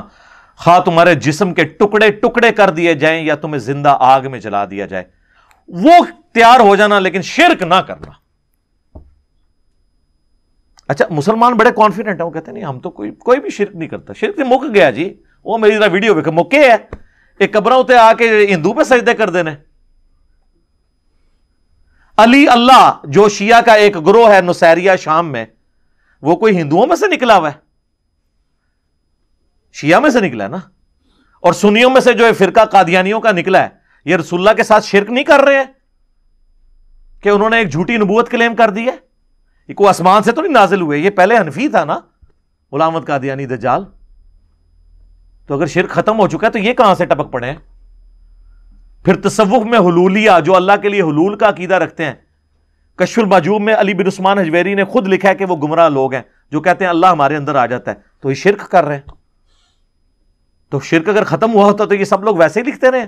खा तुम्हारे जिसम के टुकड़े टुकड़े कर दिए जाए या तुम्हें जिंदा आग में जला दिया जाए वो तैयार हो जाना लेकिन शिरक ना करना अच्छा मुसलमान बड़े कॉन्फिडेंट है वो कहते नहीं हम तो कोई कोई भी शिरक नहीं करता शिरक मुक गया जी वो मेरी वीडियो देखो मुके है ਇਹ ਕਬਰਾਂ ਉਤੇ ਆ ਕੇ पे सजदे करते हैं अली अल्लाह जो शिया का एक ग्रोह है नुसैरिया शाम में वो कोई हिंदुओं में से निकला हुआ है शिया में से निकला है ना और सुनियों में से जो फिरका कादियानियों का निकला है ये रसुल्ला के साथ शिरक नहीं कर रहे हैं कि उन्होंने एक झूठी नबूत क्लेम कर दी है ये को आसमान से तो नहीं नाजिल हुए ये पहले हनफी था ना गुलामत कादियानी दजाल तो अगर शिर खत्म हो चुका है तो ये कहां से टपक पड़े हैं फिर तसवुफ में हलूलिया जो अल्लाह के लिए हलूल का अकीदा रखते हैं कशुल मजूब में अली बिन उस्मान हजवेरी ने खुद लिखा है कि वो गुमराह लोग हैं जो कहते हैं अल्लाह हमारे अंदर आ जाता है तो ये शिरक कर रहे हैं तो शिरक अगर खत्म हुआ होता तो ये सब लोग वैसे ही लिखते रहे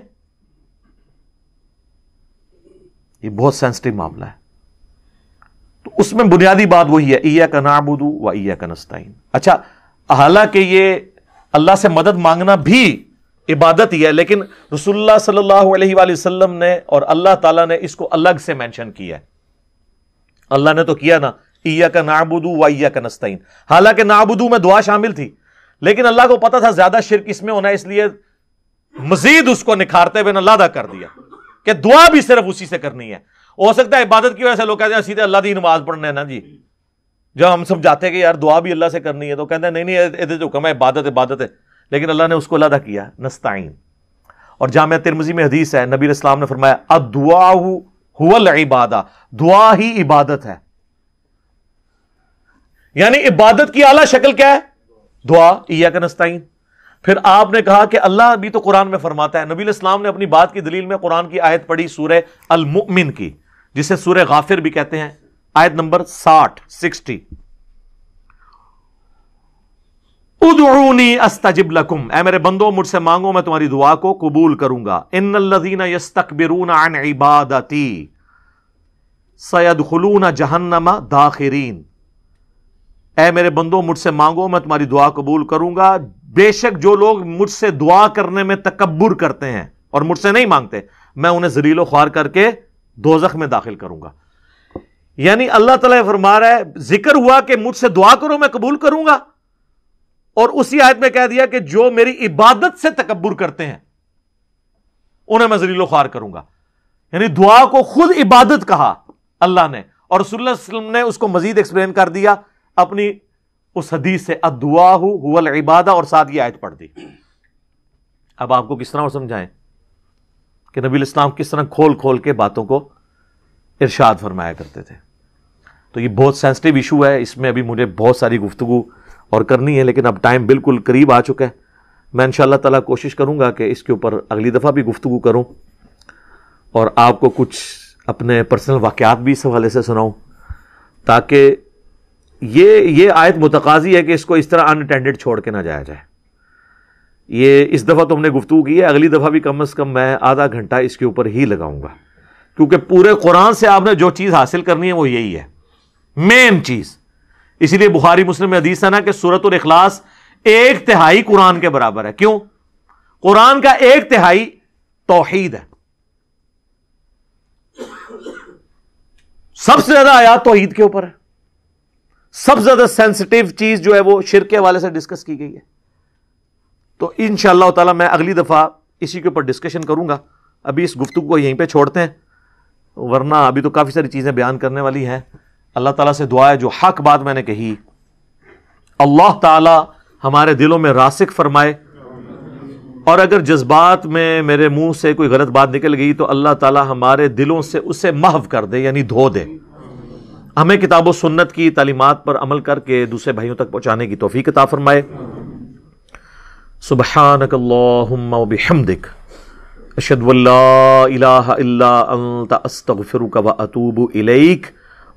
ये बहुत सेंसिटिव मामला है तो उसमें बुनियादी बात वही है ईया का नाबुदू व ईया का नस्ताइन अच्छा हालांकि ये अल्लाह से मदद मांगना भी इबादत ही है लेकिन रसुल्ला सल्लल्लाहु ने और अल्लाह तला ने इसको अलग से मैंशन किया है अल्लाह ने तो किया ना ईया का नाबुदू व का नस्तीन हालांकि नाबुदू में दुआ शामिल थी लेकिन अल्लाह को पता था ज्यादा शिरक इसमें होना इसलिए मजीद उसको निखारते हुए अल्लाह कर दिया कि दुआ भी सिर्फ उसी से करनी है हो सकता है इबादत की वजह से लोग कहते हैं सीधे अल्लाह की नमाज पढ़ने ना जी जब हम हैं कि यार दुआ भी अल्लाह से करनी है तो कहते हैं नहीं नहीं ये जो कम है इबादत इबादत है लेकिन अल्लाह ने उसको अलहदा किया नस्ताइन और जाम तिरमजी में हदीस है नबी इस्लाम ने फरमाया अ दुआ हुआ इबादा दुआ ही इबादत है यानी इबादत की आला शक्ल क्या है दुआ ईया का नस्ताइन फिर आपने कहा कि अल्लाह भी तो कुरान में फरमाता है नबी इस्लाम ने अपनी बात की दलील में कुरान की आयत पढ़ी सूर्य अलमुमिन की जिसे सूर्य गाफिर भी कहते हैं आयत नंबर साठ सिक्सटी उदूनी अस्तजिब लकुम ए मेरे बंदो मुझसे मांगो मैं तुम्हारी दुआ को कबूल करूंगा इन लदीना यस्तकबिरून अन इबादती सैद खलून जहन्नमा दाखरीन ए मेरे बंदो मुझसे मांगो मैं तुम्हारी दुआ कबूल करूंगा बेशक जो लोग मुझसे दुआ करने में तकबर करते हैं और मुझसे नहीं मांगते मैं उन्हें जरीलो ख्वार करके दोजख में दाखिल करूंगा यानी अल्लाह तला फरमा रहा है जिक्र हुआ कि मुझसे दुआ करो मैं कबूल करूंगा और उसी आयत में कह दिया कि जो मेरी इबादत से तकबर करते हैं उन्हें मैं जलीलो खार करूंगा यानी दुआ को खुद इबादत कहा अल्लाह ने और रसुल्लम ने उसको मजीद एक्सप्लेन कर दिया अपनी उस हदीस से अदुआ हुल इबादा और साथ ही आयत पढ़ दी अब आपको किस तरह और समझाएं कि नबी इस्लाम किस तरह खोल खोल के बातों को इर्शाद फरमाया करते थे तो ये बहुत सेंसिटिव इशू है इसमें अभी मुझे बहुत सारी गुफ्तु और करनी है लेकिन अब टाइम बिल्कुल करीब आ चुका है मैं इन ताला कोशिश करूँगा कि इसके ऊपर अगली दफ़ा भी गुफ्तु करूँ और आपको कुछ अपने पर्सनल वाक़ात भी इस हवाले से सुनाऊँ ताकि ये ये आयत मुतकाजी है कि इसको इस तरह अनटेंडेड छोड़ के ना जाया जाए ये इस दफ़ा तो हमने गुफ्तु की है अगली दफ़ा भी कम अज़ कम मैं आधा घंटा इसके ऊपर ही लगाऊंगा क्योंकि पूरे कुरान से आपने जो चीज़ हासिल करनी है वो यही है मेन चीज इसीलिए बुहारी मुस्लिम में हदीस है ना कि सूरत और इखलास एक तिहाई कुरान के बराबर है क्यों कुरान का एक तिहाई तोहीद है सबसे ज्यादा आयात तोहीद के ऊपर है सबसे ज्यादा सेंसिटिव चीज जो है वो शिर के हवाले से डिस्कस की गई है तो इन ताला मैं अगली दफा इसी के ऊपर डिस्कशन करूंगा अभी इस गुफ्तु को यहीं पर छोड़ते हैं वरना अभी तो काफी सारी चीजें बयान करने वाली हैं अल्लाह ताला से दुआ है जो हक बात मैंने कही अल्लाह ताला हमारे दिलों में रासिक फरमाए और अगर जज्बात में मेरे मुंह से कोई गलत बात निकल गई तो अल्लाह ताला हमारे दिलों से उसे महव कर दे यानी धो दे हमें किताब सुन्नत की तालीमत पर अमल करके दूसरे भाइयों तक पहुँचाने की तोफ़ी किताब फरमाए सुबहानकल्लाबिहमदिक अशदुल्ला अस्तफ़िर व अतूबु इलेक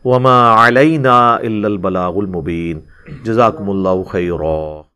वमा अलैना इल्लल बलागुल मुबीन जजाकमुल्लाहु खैरा